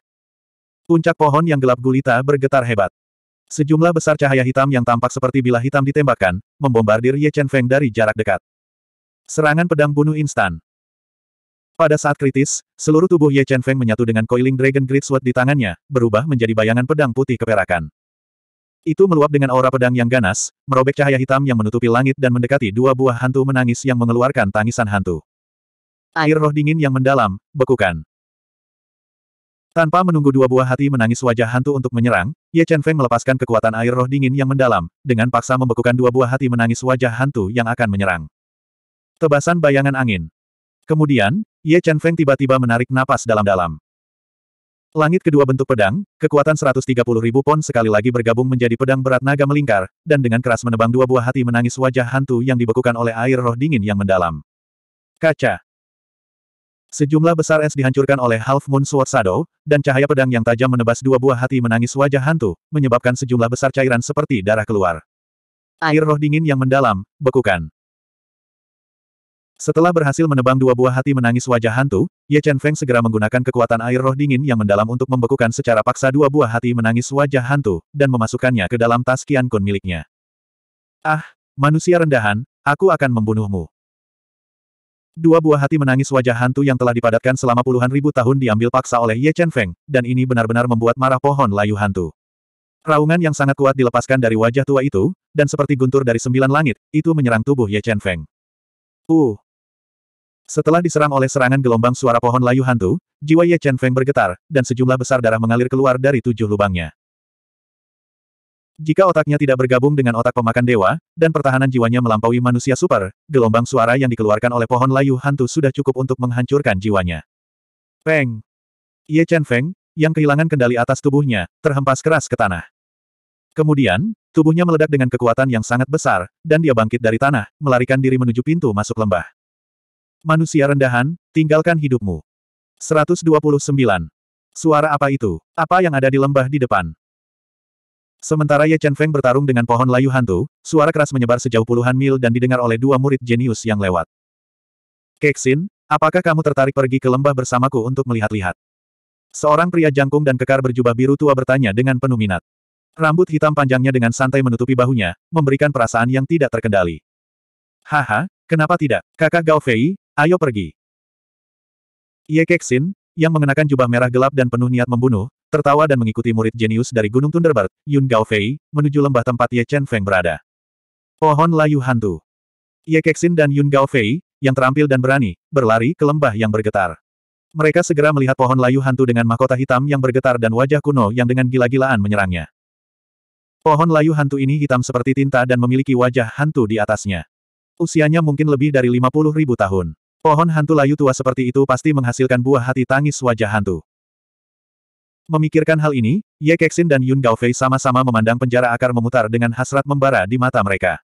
Puncak pohon yang gelap gulita bergetar hebat. Sejumlah besar cahaya hitam yang tampak seperti bilah hitam ditembakkan, membombardir Ye Chen Feng dari jarak dekat. Serangan pedang bunuh instan. Pada saat kritis, seluruh tubuh Ye Chen Feng menyatu dengan coiling Dragon Great Sword di tangannya, berubah menjadi bayangan pedang putih keperakan. Itu meluap dengan aura pedang yang ganas, merobek cahaya hitam yang menutupi langit dan mendekati dua buah hantu menangis yang mengeluarkan tangisan hantu. Air roh dingin yang mendalam, bekukan. Tanpa menunggu dua buah hati menangis wajah hantu untuk menyerang, Ye Chen Feng melepaskan kekuatan air roh dingin yang mendalam, dengan paksa membekukan dua buah hati menangis wajah hantu yang akan menyerang. Tebasan bayangan angin. Kemudian, Ye Chen Feng tiba-tiba menarik napas dalam-dalam. Langit kedua bentuk pedang, kekuatan 130 ribu pon sekali lagi bergabung menjadi pedang berat naga melingkar, dan dengan keras menebang dua buah hati menangis wajah hantu yang dibekukan oleh air roh dingin yang mendalam. Kaca. Sejumlah besar es dihancurkan oleh Half Moon Sword Shadow, dan cahaya pedang yang tajam menebas dua buah hati menangis wajah hantu, menyebabkan sejumlah besar cairan seperti darah keluar. Air roh dingin yang mendalam, bekukan. Setelah berhasil menebang dua buah hati menangis wajah hantu, Ye Chen Feng segera menggunakan kekuatan air roh dingin yang mendalam untuk membekukan secara paksa dua buah hati menangis wajah hantu, dan memasukkannya ke dalam tas Qian Kun miliknya. Ah, manusia rendahan, aku akan membunuhmu. Dua buah hati menangis wajah hantu yang telah dipadatkan selama puluhan ribu tahun diambil paksa oleh Ye Chen Feng, dan ini benar-benar membuat marah pohon layu hantu. Raungan yang sangat kuat dilepaskan dari wajah tua itu, dan seperti guntur dari sembilan langit, itu menyerang tubuh Ye Chen Feng. Uh, setelah diserang oleh serangan gelombang suara pohon layu hantu, jiwa Ye Chen Feng bergetar, dan sejumlah besar darah mengalir keluar dari tujuh lubangnya. Jika otaknya tidak bergabung dengan otak pemakan dewa, dan pertahanan jiwanya melampaui manusia super, gelombang suara yang dikeluarkan oleh pohon layu hantu sudah cukup untuk menghancurkan jiwanya. Peng! Ye Chen Feng, yang kehilangan kendali atas tubuhnya, terhempas keras ke tanah. Kemudian, tubuhnya meledak dengan kekuatan yang sangat besar, dan dia bangkit dari tanah, melarikan diri menuju pintu masuk lembah. Manusia rendahan, tinggalkan hidupmu. 129. Suara apa itu? Apa yang ada di lembah di depan? Sementara Ye Chen Feng bertarung dengan pohon layu hantu, suara keras menyebar sejauh puluhan mil dan didengar oleh dua murid jenius yang lewat. Keksin, apakah kamu tertarik pergi ke lembah bersamaku untuk melihat-lihat? Seorang pria jangkung dan kekar berjubah biru tua bertanya dengan penuh minat. Rambut hitam panjangnya dengan santai menutupi bahunya, memberikan perasaan yang tidak terkendali. Haha, kenapa tidak? Kakak Gao Fei, Ayo pergi. Ye Kexin, yang mengenakan jubah merah gelap dan penuh niat membunuh, tertawa dan mengikuti murid jenius dari Gunung Thunderbird, Yun Gao Fei, menuju lembah tempat Ye Chen Feng berada. Pohon layu hantu. Ye Kexin dan Yun Gao Fei, yang terampil dan berani, berlari ke lembah yang bergetar. Mereka segera melihat pohon layu hantu dengan mahkota hitam yang bergetar dan wajah kuno yang dengan gila-gilaan menyerangnya. Pohon layu hantu ini hitam seperti tinta dan memiliki wajah hantu di atasnya. Usianya mungkin lebih dari 50 ribu tahun. Pohon hantu layu tua seperti itu pasti menghasilkan buah hati tangis wajah hantu. Memikirkan hal ini, Ye Kexin dan Yun Gaofei sama-sama memandang penjara akar memutar dengan hasrat membara di mata mereka.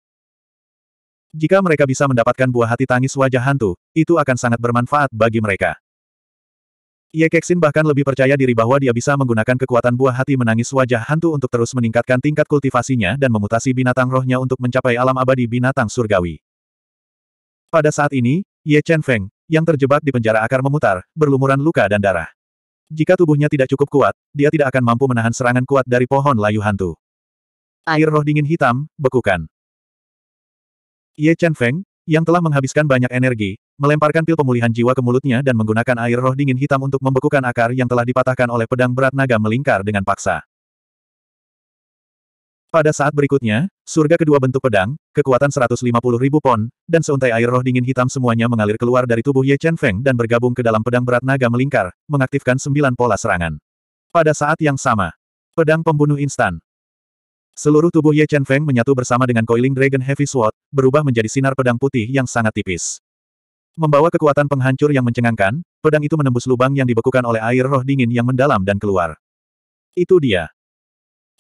Jika mereka bisa mendapatkan buah hati tangis wajah hantu, itu akan sangat bermanfaat bagi mereka. Ye Kexin bahkan lebih percaya diri bahwa dia bisa menggunakan kekuatan buah hati menangis wajah hantu untuk terus meningkatkan tingkat kultivasinya dan memutasi binatang rohnya untuk mencapai alam abadi binatang surgawi. Pada saat ini, Ye Chen Feng, yang terjebak di penjara akar memutar, berlumuran luka dan darah. Jika tubuhnya tidak cukup kuat, dia tidak akan mampu menahan serangan kuat dari pohon layu hantu. Air roh dingin hitam, bekukan. Ye Chen Feng, yang telah menghabiskan banyak energi, melemparkan pil pemulihan jiwa ke mulutnya dan menggunakan air roh dingin hitam untuk membekukan akar yang telah dipatahkan oleh pedang berat naga melingkar dengan paksa. Pada saat berikutnya, surga kedua bentuk pedang, kekuatan 150 ribu pon, dan seuntai air roh dingin hitam semuanya mengalir keluar dari tubuh Ye Chen Feng dan bergabung ke dalam pedang berat naga melingkar, mengaktifkan sembilan pola serangan. Pada saat yang sama, pedang pembunuh instan. Seluruh tubuh Ye Chen Feng menyatu bersama dengan coiling Dragon Heavy Sword, berubah menjadi sinar pedang putih yang sangat tipis. Membawa kekuatan penghancur yang mencengangkan, pedang itu menembus lubang yang dibekukan oleh air roh dingin yang mendalam dan keluar. Itu dia.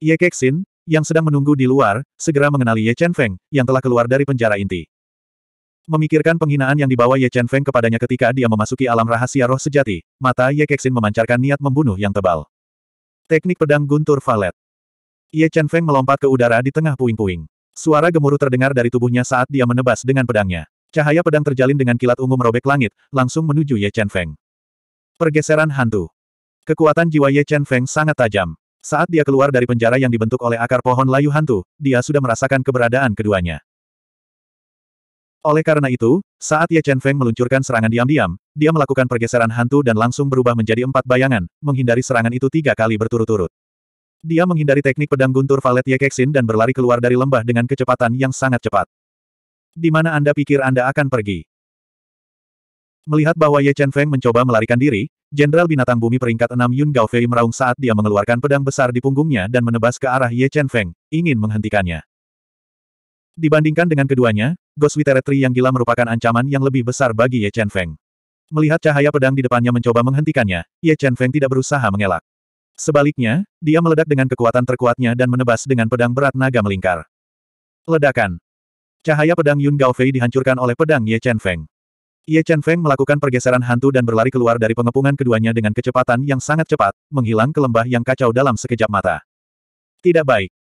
Ye Keksin, yang sedang menunggu di luar, segera mengenali Ye Chen Feng, yang telah keluar dari penjara inti. Memikirkan penghinaan yang dibawa Ye Chen Feng kepadanya ketika dia memasuki alam rahasia roh sejati, mata Ye Kexin memancarkan niat membunuh yang tebal. Teknik pedang guntur valet. Ye Chen Feng melompat ke udara di tengah puing-puing. Suara gemuruh terdengar dari tubuhnya saat dia menebas dengan pedangnya. Cahaya pedang terjalin dengan kilat ungu merobek langit, langsung menuju Ye Chen Feng. Pergeseran hantu. Kekuatan jiwa Ye Chen Feng sangat tajam. Saat dia keluar dari penjara yang dibentuk oleh akar pohon layu hantu, dia sudah merasakan keberadaan keduanya. Oleh karena itu, saat Ye Chen Feng meluncurkan serangan diam-diam, dia melakukan pergeseran hantu dan langsung berubah menjadi empat bayangan, menghindari serangan itu tiga kali berturut-turut. Dia menghindari teknik pedang guntur valet Ye Kexin dan berlari keluar dari lembah dengan kecepatan yang sangat cepat. Di mana Anda pikir Anda akan pergi? Melihat bahwa Ye Chen Feng mencoba melarikan diri, Jenderal Binatang Bumi peringkat 6 Yun Gao Fei meraung saat dia mengeluarkan pedang besar di punggungnya dan menebas ke arah Ye Chen Feng, ingin menghentikannya. Dibandingkan dengan keduanya, Ghost Witteretri yang gila merupakan ancaman yang lebih besar bagi Ye Chen Feng. Melihat cahaya pedang di depannya mencoba menghentikannya, Ye Chen Feng tidak berusaha mengelak. Sebaliknya, dia meledak dengan kekuatan terkuatnya dan menebas dengan pedang berat naga melingkar. Ledakan. Cahaya pedang Yun Gao Fei dihancurkan oleh pedang Ye Chen Feng. Ye Chen Feng melakukan pergeseran hantu dan berlari keluar dari pengepungan keduanya dengan kecepatan yang sangat cepat, menghilang ke lembah yang kacau dalam sekejap mata. Tidak baik.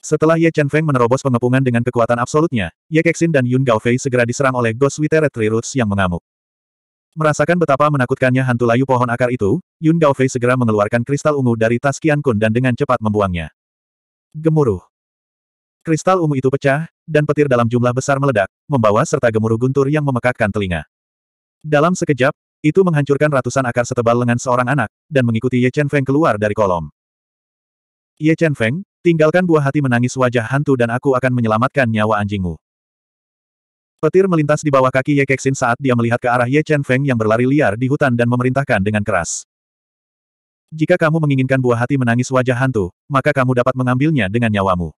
Setelah Ye Chen Feng menerobos pengepungan dengan kekuatan absolutnya, Ye Kexin dan Yun Gao Fei segera diserang oleh Ghost Withered Three Roots yang mengamuk. Merasakan betapa menakutkannya hantu layu pohon akar itu, Yun Gao Fei segera mengeluarkan kristal ungu dari tas Qian Kun dan dengan cepat membuangnya. Gemuruh. Kristal ungu itu pecah, dan petir dalam jumlah besar meledak, membawa serta gemuruh guntur yang memekakkan telinga. Dalam sekejap, itu menghancurkan ratusan akar setebal lengan seorang anak, dan mengikuti Ye Chen Feng keluar dari kolom. Ye Chen Feng, tinggalkan buah hati menangis wajah hantu dan aku akan menyelamatkan nyawa anjingmu. Petir melintas di bawah kaki Ye Kexin saat dia melihat ke arah Ye Chen Feng yang berlari liar di hutan dan memerintahkan dengan keras. Jika kamu menginginkan buah hati menangis wajah hantu, maka kamu dapat mengambilnya dengan nyawamu.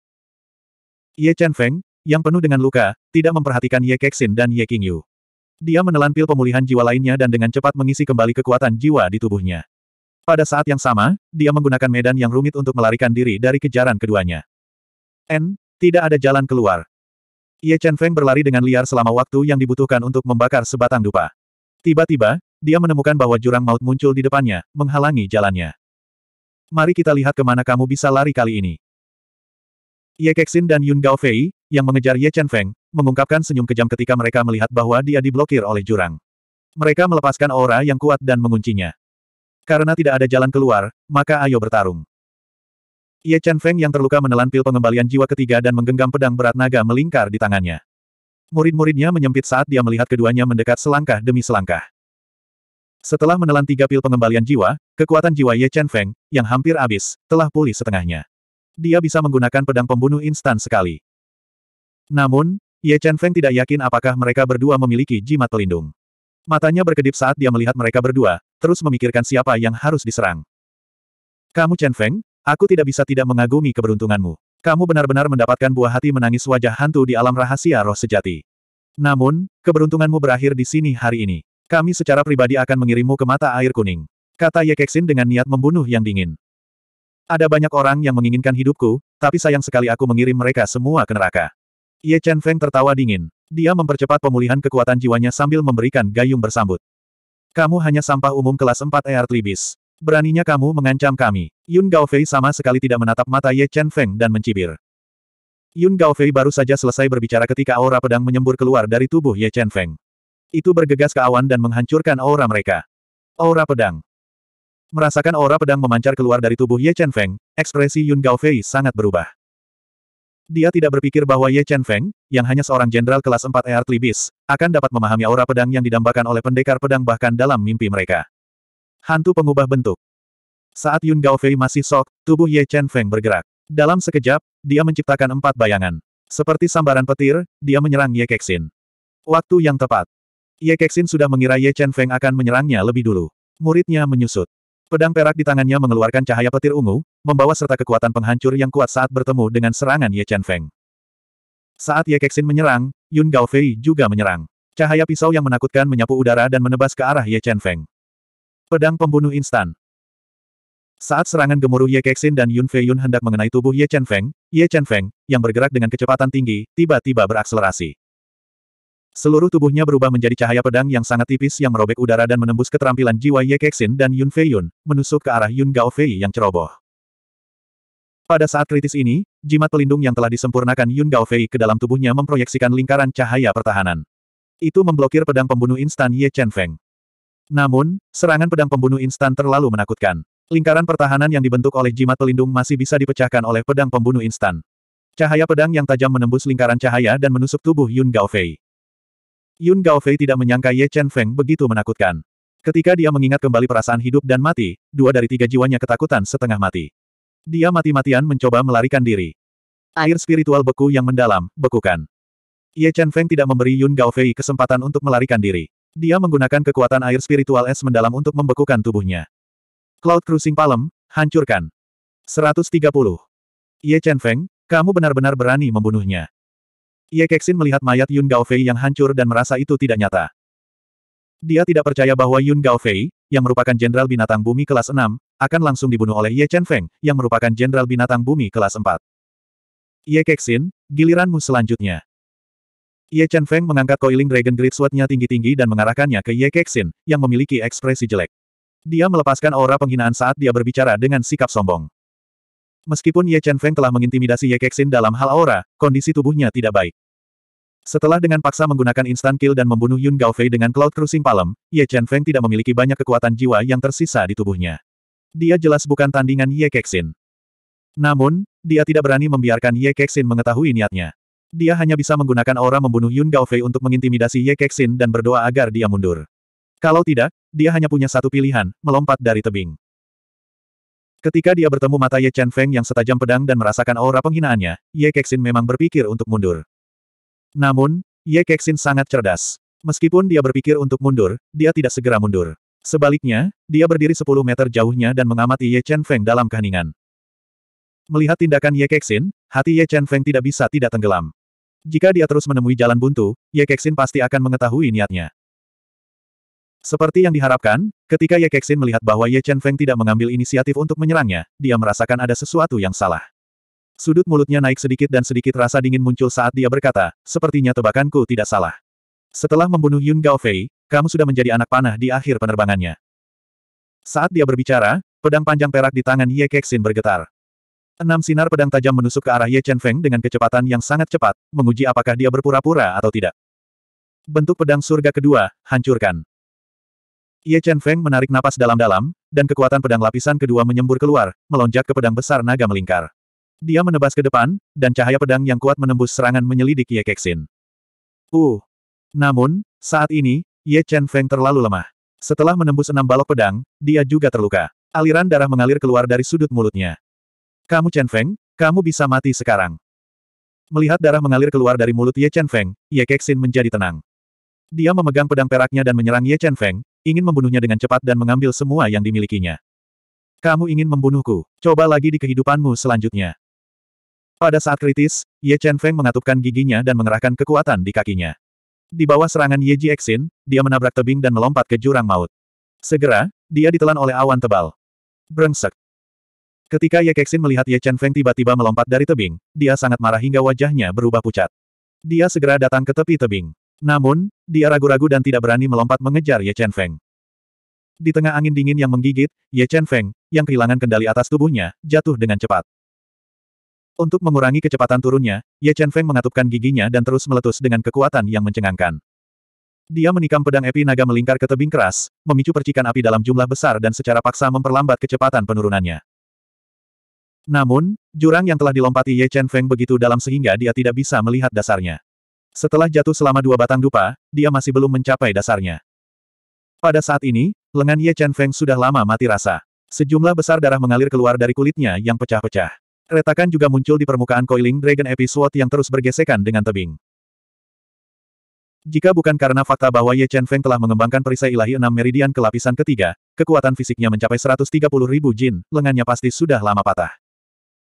Ye Chen Feng, yang penuh dengan luka, tidak memperhatikan Ye Kexin dan Ye Qingyu. Dia menelan pil pemulihan jiwa lainnya dan dengan cepat mengisi kembali kekuatan jiwa di tubuhnya. Pada saat yang sama, dia menggunakan medan yang rumit untuk melarikan diri dari kejaran keduanya. N, tidak ada jalan keluar. Ye Chen Feng berlari dengan liar selama waktu yang dibutuhkan untuk membakar sebatang dupa. Tiba-tiba, dia menemukan bahwa jurang maut muncul di depannya, menghalangi jalannya. Mari kita lihat kemana kamu bisa lari kali ini. Ye Kexin dan Yun Gao Fei, yang mengejar Ye Chen Feng, mengungkapkan senyum kejam ketika mereka melihat bahwa dia diblokir oleh jurang. Mereka melepaskan aura yang kuat dan menguncinya. Karena tidak ada jalan keluar, maka ayo bertarung. Ye Chen Feng yang terluka menelan pil pengembalian jiwa ketiga dan menggenggam pedang berat naga melingkar di tangannya. Murid-muridnya menyempit saat dia melihat keduanya mendekat selangkah demi selangkah. Setelah menelan tiga pil pengembalian jiwa, kekuatan jiwa Ye Chen Feng, yang hampir habis, telah pulih setengahnya dia bisa menggunakan pedang pembunuh instan sekali. Namun, Ye Chen Feng tidak yakin apakah mereka berdua memiliki jimat pelindung. Matanya berkedip saat dia melihat mereka berdua, terus memikirkan siapa yang harus diserang. Kamu Chen Feng, aku tidak bisa tidak mengagumi keberuntunganmu. Kamu benar-benar mendapatkan buah hati menangis wajah hantu di alam rahasia roh sejati. Namun, keberuntunganmu berakhir di sini hari ini. Kami secara pribadi akan mengirimmu ke mata air kuning. Kata Ye Keksin dengan niat membunuh yang dingin. Ada banyak orang yang menginginkan hidupku, tapi sayang sekali aku mengirim mereka semua ke neraka. Ye Chen Feng tertawa dingin. Dia mempercepat pemulihan kekuatan jiwanya sambil memberikan gayung bersambut. Kamu hanya sampah umum kelas 4 ER Tribis. Beraninya kamu mengancam kami. Yun Gao Fei sama sekali tidak menatap mata Ye Chen Feng dan mencibir. Yun Gao Fei baru saja selesai berbicara ketika aura pedang menyembur keluar dari tubuh Ye Chen Feng. Itu bergegas ke awan dan menghancurkan aura mereka. Aura pedang. Merasakan aura pedang memancar keluar dari tubuh Ye Chen Feng, ekspresi Yun Gao Fei sangat berubah. Dia tidak berpikir bahwa Ye Chen Feng, yang hanya seorang jenderal kelas 4 ER Libis, akan dapat memahami aura pedang yang didambakan oleh pendekar pedang bahkan dalam mimpi mereka. Hantu pengubah bentuk. Saat Yun Gao Fei masih sok, tubuh Ye Chen Feng bergerak. Dalam sekejap, dia menciptakan empat bayangan. Seperti sambaran petir, dia menyerang Ye Kexin. Waktu yang tepat. Ye Kexin sudah mengira Ye Chen Feng akan menyerangnya lebih dulu. Muridnya menyusut. Pedang perak di tangannya mengeluarkan cahaya petir ungu, membawa serta kekuatan penghancur yang kuat saat bertemu dengan serangan Ye Chen Feng. Saat Ye Kexin menyerang, Yun Gao Fei juga menyerang. Cahaya pisau yang menakutkan menyapu udara dan menebas ke arah Ye Chen Feng. Pedang pembunuh instan, saat serangan gemuruh Ye Kexin dan Yun Fei Yun hendak mengenai tubuh Ye Chen Feng, Ye Chen Feng, yang bergerak dengan kecepatan tinggi, tiba-tiba berakselerasi. Seluruh tubuhnya berubah menjadi cahaya pedang yang sangat tipis yang merobek udara dan menembus keterampilan jiwa Ye Kexin dan Yun Fei Yun, menusuk ke arah Yun Gao Fei yang ceroboh. Pada saat kritis ini, jimat pelindung yang telah disempurnakan Yun Gao Fei ke dalam tubuhnya memproyeksikan lingkaran cahaya pertahanan. Itu memblokir pedang pembunuh instan Ye Chen Feng. Namun, serangan pedang pembunuh instan terlalu menakutkan. Lingkaran pertahanan yang dibentuk oleh jimat pelindung masih bisa dipecahkan oleh pedang pembunuh instan. Cahaya pedang yang tajam menembus lingkaran cahaya dan menusuk tubuh Yun Gao Fei. Yun Gaofei tidak menyangka Ye Chen Feng begitu menakutkan. Ketika dia mengingat kembali perasaan hidup dan mati, dua dari tiga jiwanya ketakutan setengah mati. Dia mati-matian mencoba melarikan diri. Air spiritual beku yang mendalam, bekukan. Ye Chen Feng tidak memberi Yun Gaofei kesempatan untuk melarikan diri. Dia menggunakan kekuatan air spiritual es mendalam untuk membekukan tubuhnya. Cloud Cruising Palem, hancurkan. 130. Ye Chen Feng, kamu benar-benar berani membunuhnya. Ye Kexin melihat mayat Yun Gaofei yang hancur dan merasa itu tidak nyata. Dia tidak percaya bahwa Yun Gaofei, yang merupakan jenderal binatang bumi kelas 6, akan langsung dibunuh oleh Ye Chen Feng, yang merupakan jenderal binatang bumi kelas 4. Ye Kexin, giliranmu selanjutnya. Ye Chen Feng mengangkat coiling Dragon Great Sword-nya tinggi-tinggi dan mengarahkannya ke Ye Kexin, yang memiliki ekspresi jelek. Dia melepaskan aura penghinaan saat dia berbicara dengan sikap sombong. Meskipun Ye Chen Feng telah mengintimidasi Ye Kexin dalam hal aura, kondisi tubuhnya tidak baik. Setelah dengan paksa menggunakan instant kill dan membunuh Yun Gao Fei dengan Cloud Cruising Palm, Ye Chen Feng tidak memiliki banyak kekuatan jiwa yang tersisa di tubuhnya. Dia jelas bukan tandingan Ye Kexin. Namun, dia tidak berani membiarkan Ye Kexin mengetahui niatnya. Dia hanya bisa menggunakan aura membunuh Yun Gao Fei untuk mengintimidasi Ye Kexin dan berdoa agar dia mundur. Kalau tidak, dia hanya punya satu pilihan, melompat dari tebing. Ketika dia bertemu mata Ye Chen Feng yang setajam pedang dan merasakan aura penghinaannya, Ye Kexin memang berpikir untuk mundur. Namun, Ye Kexin sangat cerdas. Meskipun dia berpikir untuk mundur, dia tidak segera mundur. Sebaliknya, dia berdiri 10 meter jauhnya dan mengamati Ye Chen Feng dalam keheningan. Melihat tindakan Ye Kexin, hati Ye Chen Feng tidak bisa tidak tenggelam. Jika dia terus menemui jalan buntu, Ye Kexin pasti akan mengetahui niatnya. Seperti yang diharapkan, ketika Ye Kexin melihat bahwa Ye Chen Feng tidak mengambil inisiatif untuk menyerangnya, dia merasakan ada sesuatu yang salah. Sudut mulutnya naik sedikit dan sedikit rasa dingin muncul saat dia berkata, sepertinya tebakanku tidak salah. Setelah membunuh Yun Gao Fei, kamu sudah menjadi anak panah di akhir penerbangannya. Saat dia berbicara, pedang panjang perak di tangan Ye Kexin bergetar. Enam sinar pedang tajam menusuk ke arah Ye Chen Feng dengan kecepatan yang sangat cepat, menguji apakah dia berpura-pura atau tidak. Bentuk pedang surga kedua, hancurkan. Ye Chen Feng menarik napas dalam-dalam, dan kekuatan pedang lapisan kedua menyembur keluar, melonjak ke pedang besar naga melingkar. Dia menebas ke depan, dan cahaya pedang yang kuat menembus serangan menyelidik Ye Kexin. Uh! Namun, saat ini, Ye Chen Feng terlalu lemah. Setelah menembus enam balok pedang, dia juga terluka. Aliran darah mengalir keluar dari sudut mulutnya. Kamu Chen Feng, kamu bisa mati sekarang. Melihat darah mengalir keluar dari mulut Ye Chen Feng, Ye Kexin menjadi tenang. Dia memegang pedang peraknya dan menyerang Ye Chen Feng, ingin membunuhnya dengan cepat dan mengambil semua yang dimilikinya. Kamu ingin membunuhku, coba lagi di kehidupanmu selanjutnya. Pada saat kritis, Ye Chen Feng mengatupkan giginya dan mengerahkan kekuatan di kakinya. Di bawah serangan Ye Ji Xin, dia menabrak tebing dan melompat ke jurang maut. Segera, dia ditelan oleh awan tebal. Brengsek. Ketika Ye Kexin melihat Ye Chen Feng tiba-tiba melompat dari tebing, dia sangat marah hingga wajahnya berubah pucat. Dia segera datang ke tepi tebing. Namun, dia ragu-ragu dan tidak berani melompat mengejar Ye Chen Feng. Di tengah angin dingin yang menggigit, Ye Chen Feng, yang kehilangan kendali atas tubuhnya, jatuh dengan cepat. Untuk mengurangi kecepatan turunnya, Ye Chen Feng mengatupkan giginya dan terus meletus dengan kekuatan yang mencengangkan. Dia menikam pedang epi naga melingkar ke tebing keras, memicu percikan api dalam jumlah besar dan secara paksa memperlambat kecepatan penurunannya. Namun, jurang yang telah dilompati Ye Chen Feng begitu dalam sehingga dia tidak bisa melihat dasarnya. Setelah jatuh selama dua batang dupa, dia masih belum mencapai dasarnya. Pada saat ini, lengan Ye Chen Feng sudah lama mati rasa. Sejumlah besar darah mengalir keluar dari kulitnya yang pecah-pecah. Retakan juga muncul di permukaan coiling Dragon Episode yang terus bergesekan dengan tebing. Jika bukan karena fakta bahwa Ye Chen Feng telah mengembangkan perisai ilahi enam meridian ke lapisan ketiga, kekuatan fisiknya mencapai 130 ribu jin, lengannya pasti sudah lama patah.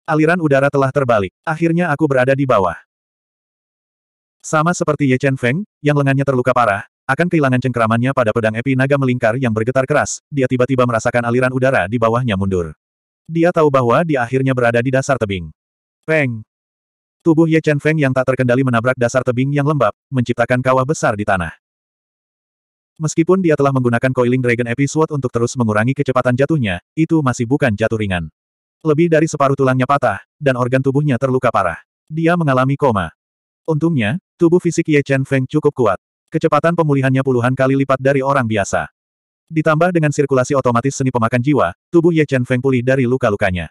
Aliran udara telah terbalik. Akhirnya aku berada di bawah. Sama seperti Ye Chen Feng, yang lengannya terluka parah, akan kehilangan cengkeramannya pada pedang epi naga melingkar yang bergetar keras, dia tiba-tiba merasakan aliran udara di bawahnya mundur. Dia tahu bahwa dia akhirnya berada di dasar tebing. Peng! Tubuh Ye Chen Feng yang tak terkendali menabrak dasar tebing yang lembab, menciptakan kawah besar di tanah. Meskipun dia telah menggunakan Coiling Dragon Episode untuk terus mengurangi kecepatan jatuhnya, itu masih bukan jatuh ringan. Lebih dari separuh tulangnya patah, dan organ tubuhnya terluka parah. Dia mengalami koma. Untungnya, Tubuh fisik Ye Chen Feng cukup kuat. Kecepatan pemulihannya puluhan kali lipat dari orang biasa. Ditambah dengan sirkulasi otomatis seni pemakan jiwa, tubuh Ye Chen Feng pulih dari luka-lukanya.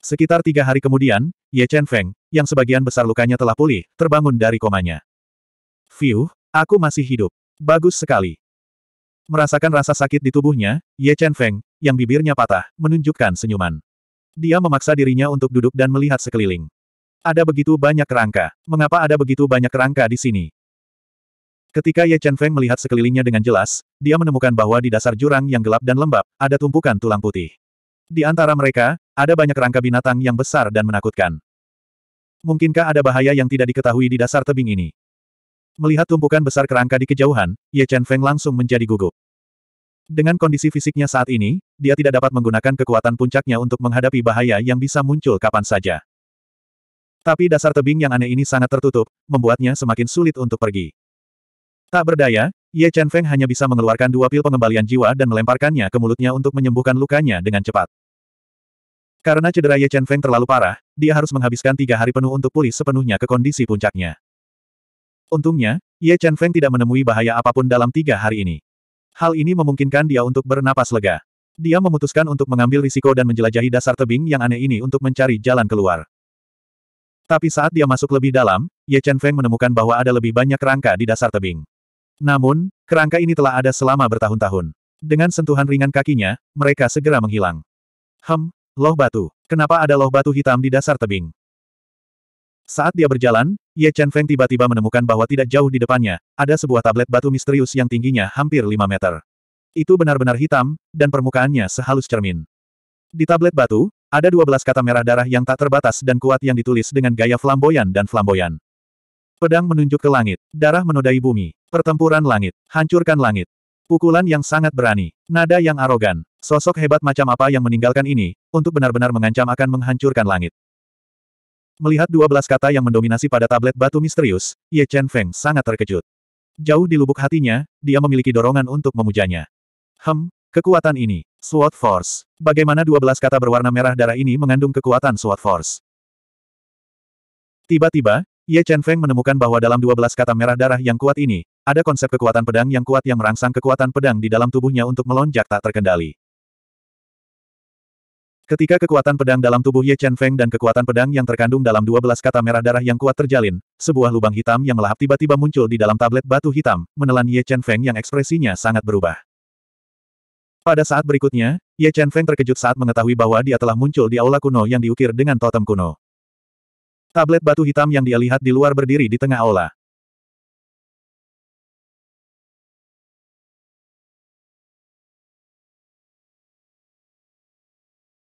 Sekitar tiga hari kemudian, Ye Chen Feng, yang sebagian besar lukanya telah pulih, terbangun dari komanya. Fiuh, aku masih hidup. Bagus sekali. Merasakan rasa sakit di tubuhnya, Ye Chen Feng, yang bibirnya patah, menunjukkan senyuman. Dia memaksa dirinya untuk duduk dan melihat sekeliling. Ada begitu banyak kerangka. Mengapa ada begitu banyak kerangka di sini? Ketika Ye Chen Feng melihat sekelilingnya dengan jelas, dia menemukan bahwa di dasar jurang yang gelap dan lembab, ada tumpukan tulang putih. Di antara mereka, ada banyak kerangka binatang yang besar dan menakutkan. Mungkinkah ada bahaya yang tidak diketahui di dasar tebing ini? Melihat tumpukan besar kerangka di kejauhan, Ye Chen Feng langsung menjadi gugup. Dengan kondisi fisiknya saat ini, dia tidak dapat menggunakan kekuatan puncaknya untuk menghadapi bahaya yang bisa muncul kapan saja. Tapi dasar tebing yang aneh ini sangat tertutup, membuatnya semakin sulit untuk pergi. Tak berdaya, Ye Chen Feng hanya bisa mengeluarkan dua pil pengembalian jiwa dan melemparkannya ke mulutnya untuk menyembuhkan lukanya dengan cepat. Karena cedera Ye Chen Feng terlalu parah, dia harus menghabiskan tiga hari penuh untuk pulih sepenuhnya ke kondisi puncaknya. Untungnya, Ye Chen Feng tidak menemui bahaya apapun dalam tiga hari ini. Hal ini memungkinkan dia untuk bernapas lega. Dia memutuskan untuk mengambil risiko dan menjelajahi dasar tebing yang aneh ini untuk mencari jalan keluar. Tapi saat dia masuk lebih dalam, Ye Chen Feng menemukan bahwa ada lebih banyak kerangka di dasar tebing. Namun, kerangka ini telah ada selama bertahun-tahun. Dengan sentuhan ringan kakinya, mereka segera menghilang. Hem, loh batu. Kenapa ada loh batu hitam di dasar tebing? Saat dia berjalan, Ye Chen Feng tiba-tiba menemukan bahwa tidak jauh di depannya, ada sebuah tablet batu misterius yang tingginya hampir 5 meter. Itu benar-benar hitam, dan permukaannya sehalus cermin. Di tablet batu, ada dua belas kata merah darah yang tak terbatas dan kuat yang ditulis dengan gaya flamboyan dan flamboyan. Pedang menunjuk ke langit. Darah menodai bumi. Pertempuran langit. Hancurkan langit. Pukulan yang sangat berani. Nada yang arogan. Sosok hebat macam apa yang meninggalkan ini, untuk benar-benar mengancam akan menghancurkan langit. Melihat dua belas kata yang mendominasi pada tablet batu misterius, Ye Chen Feng sangat terkejut. Jauh di lubuk hatinya, dia memiliki dorongan untuk memujanya. Hem, Kekuatan ini, Sword Force. Bagaimana 12 kata berwarna merah darah ini mengandung kekuatan Sword Force? Tiba-tiba, Ye Chen Feng menemukan bahwa dalam 12 kata merah darah yang kuat ini, ada konsep kekuatan pedang yang kuat yang merangsang kekuatan pedang di dalam tubuhnya untuk melonjak tak terkendali. Ketika kekuatan pedang dalam tubuh Ye Chen Feng dan kekuatan pedang yang terkandung dalam 12 kata merah darah yang kuat terjalin, sebuah lubang hitam yang melahap tiba-tiba muncul di dalam tablet batu hitam, menelan Ye Chen Feng yang ekspresinya sangat berubah. Pada saat berikutnya, Ye Chen Feng terkejut saat mengetahui bahwa dia telah muncul di aula kuno yang diukir dengan totem kuno. Tablet batu hitam yang dia lihat di luar berdiri di tengah aula.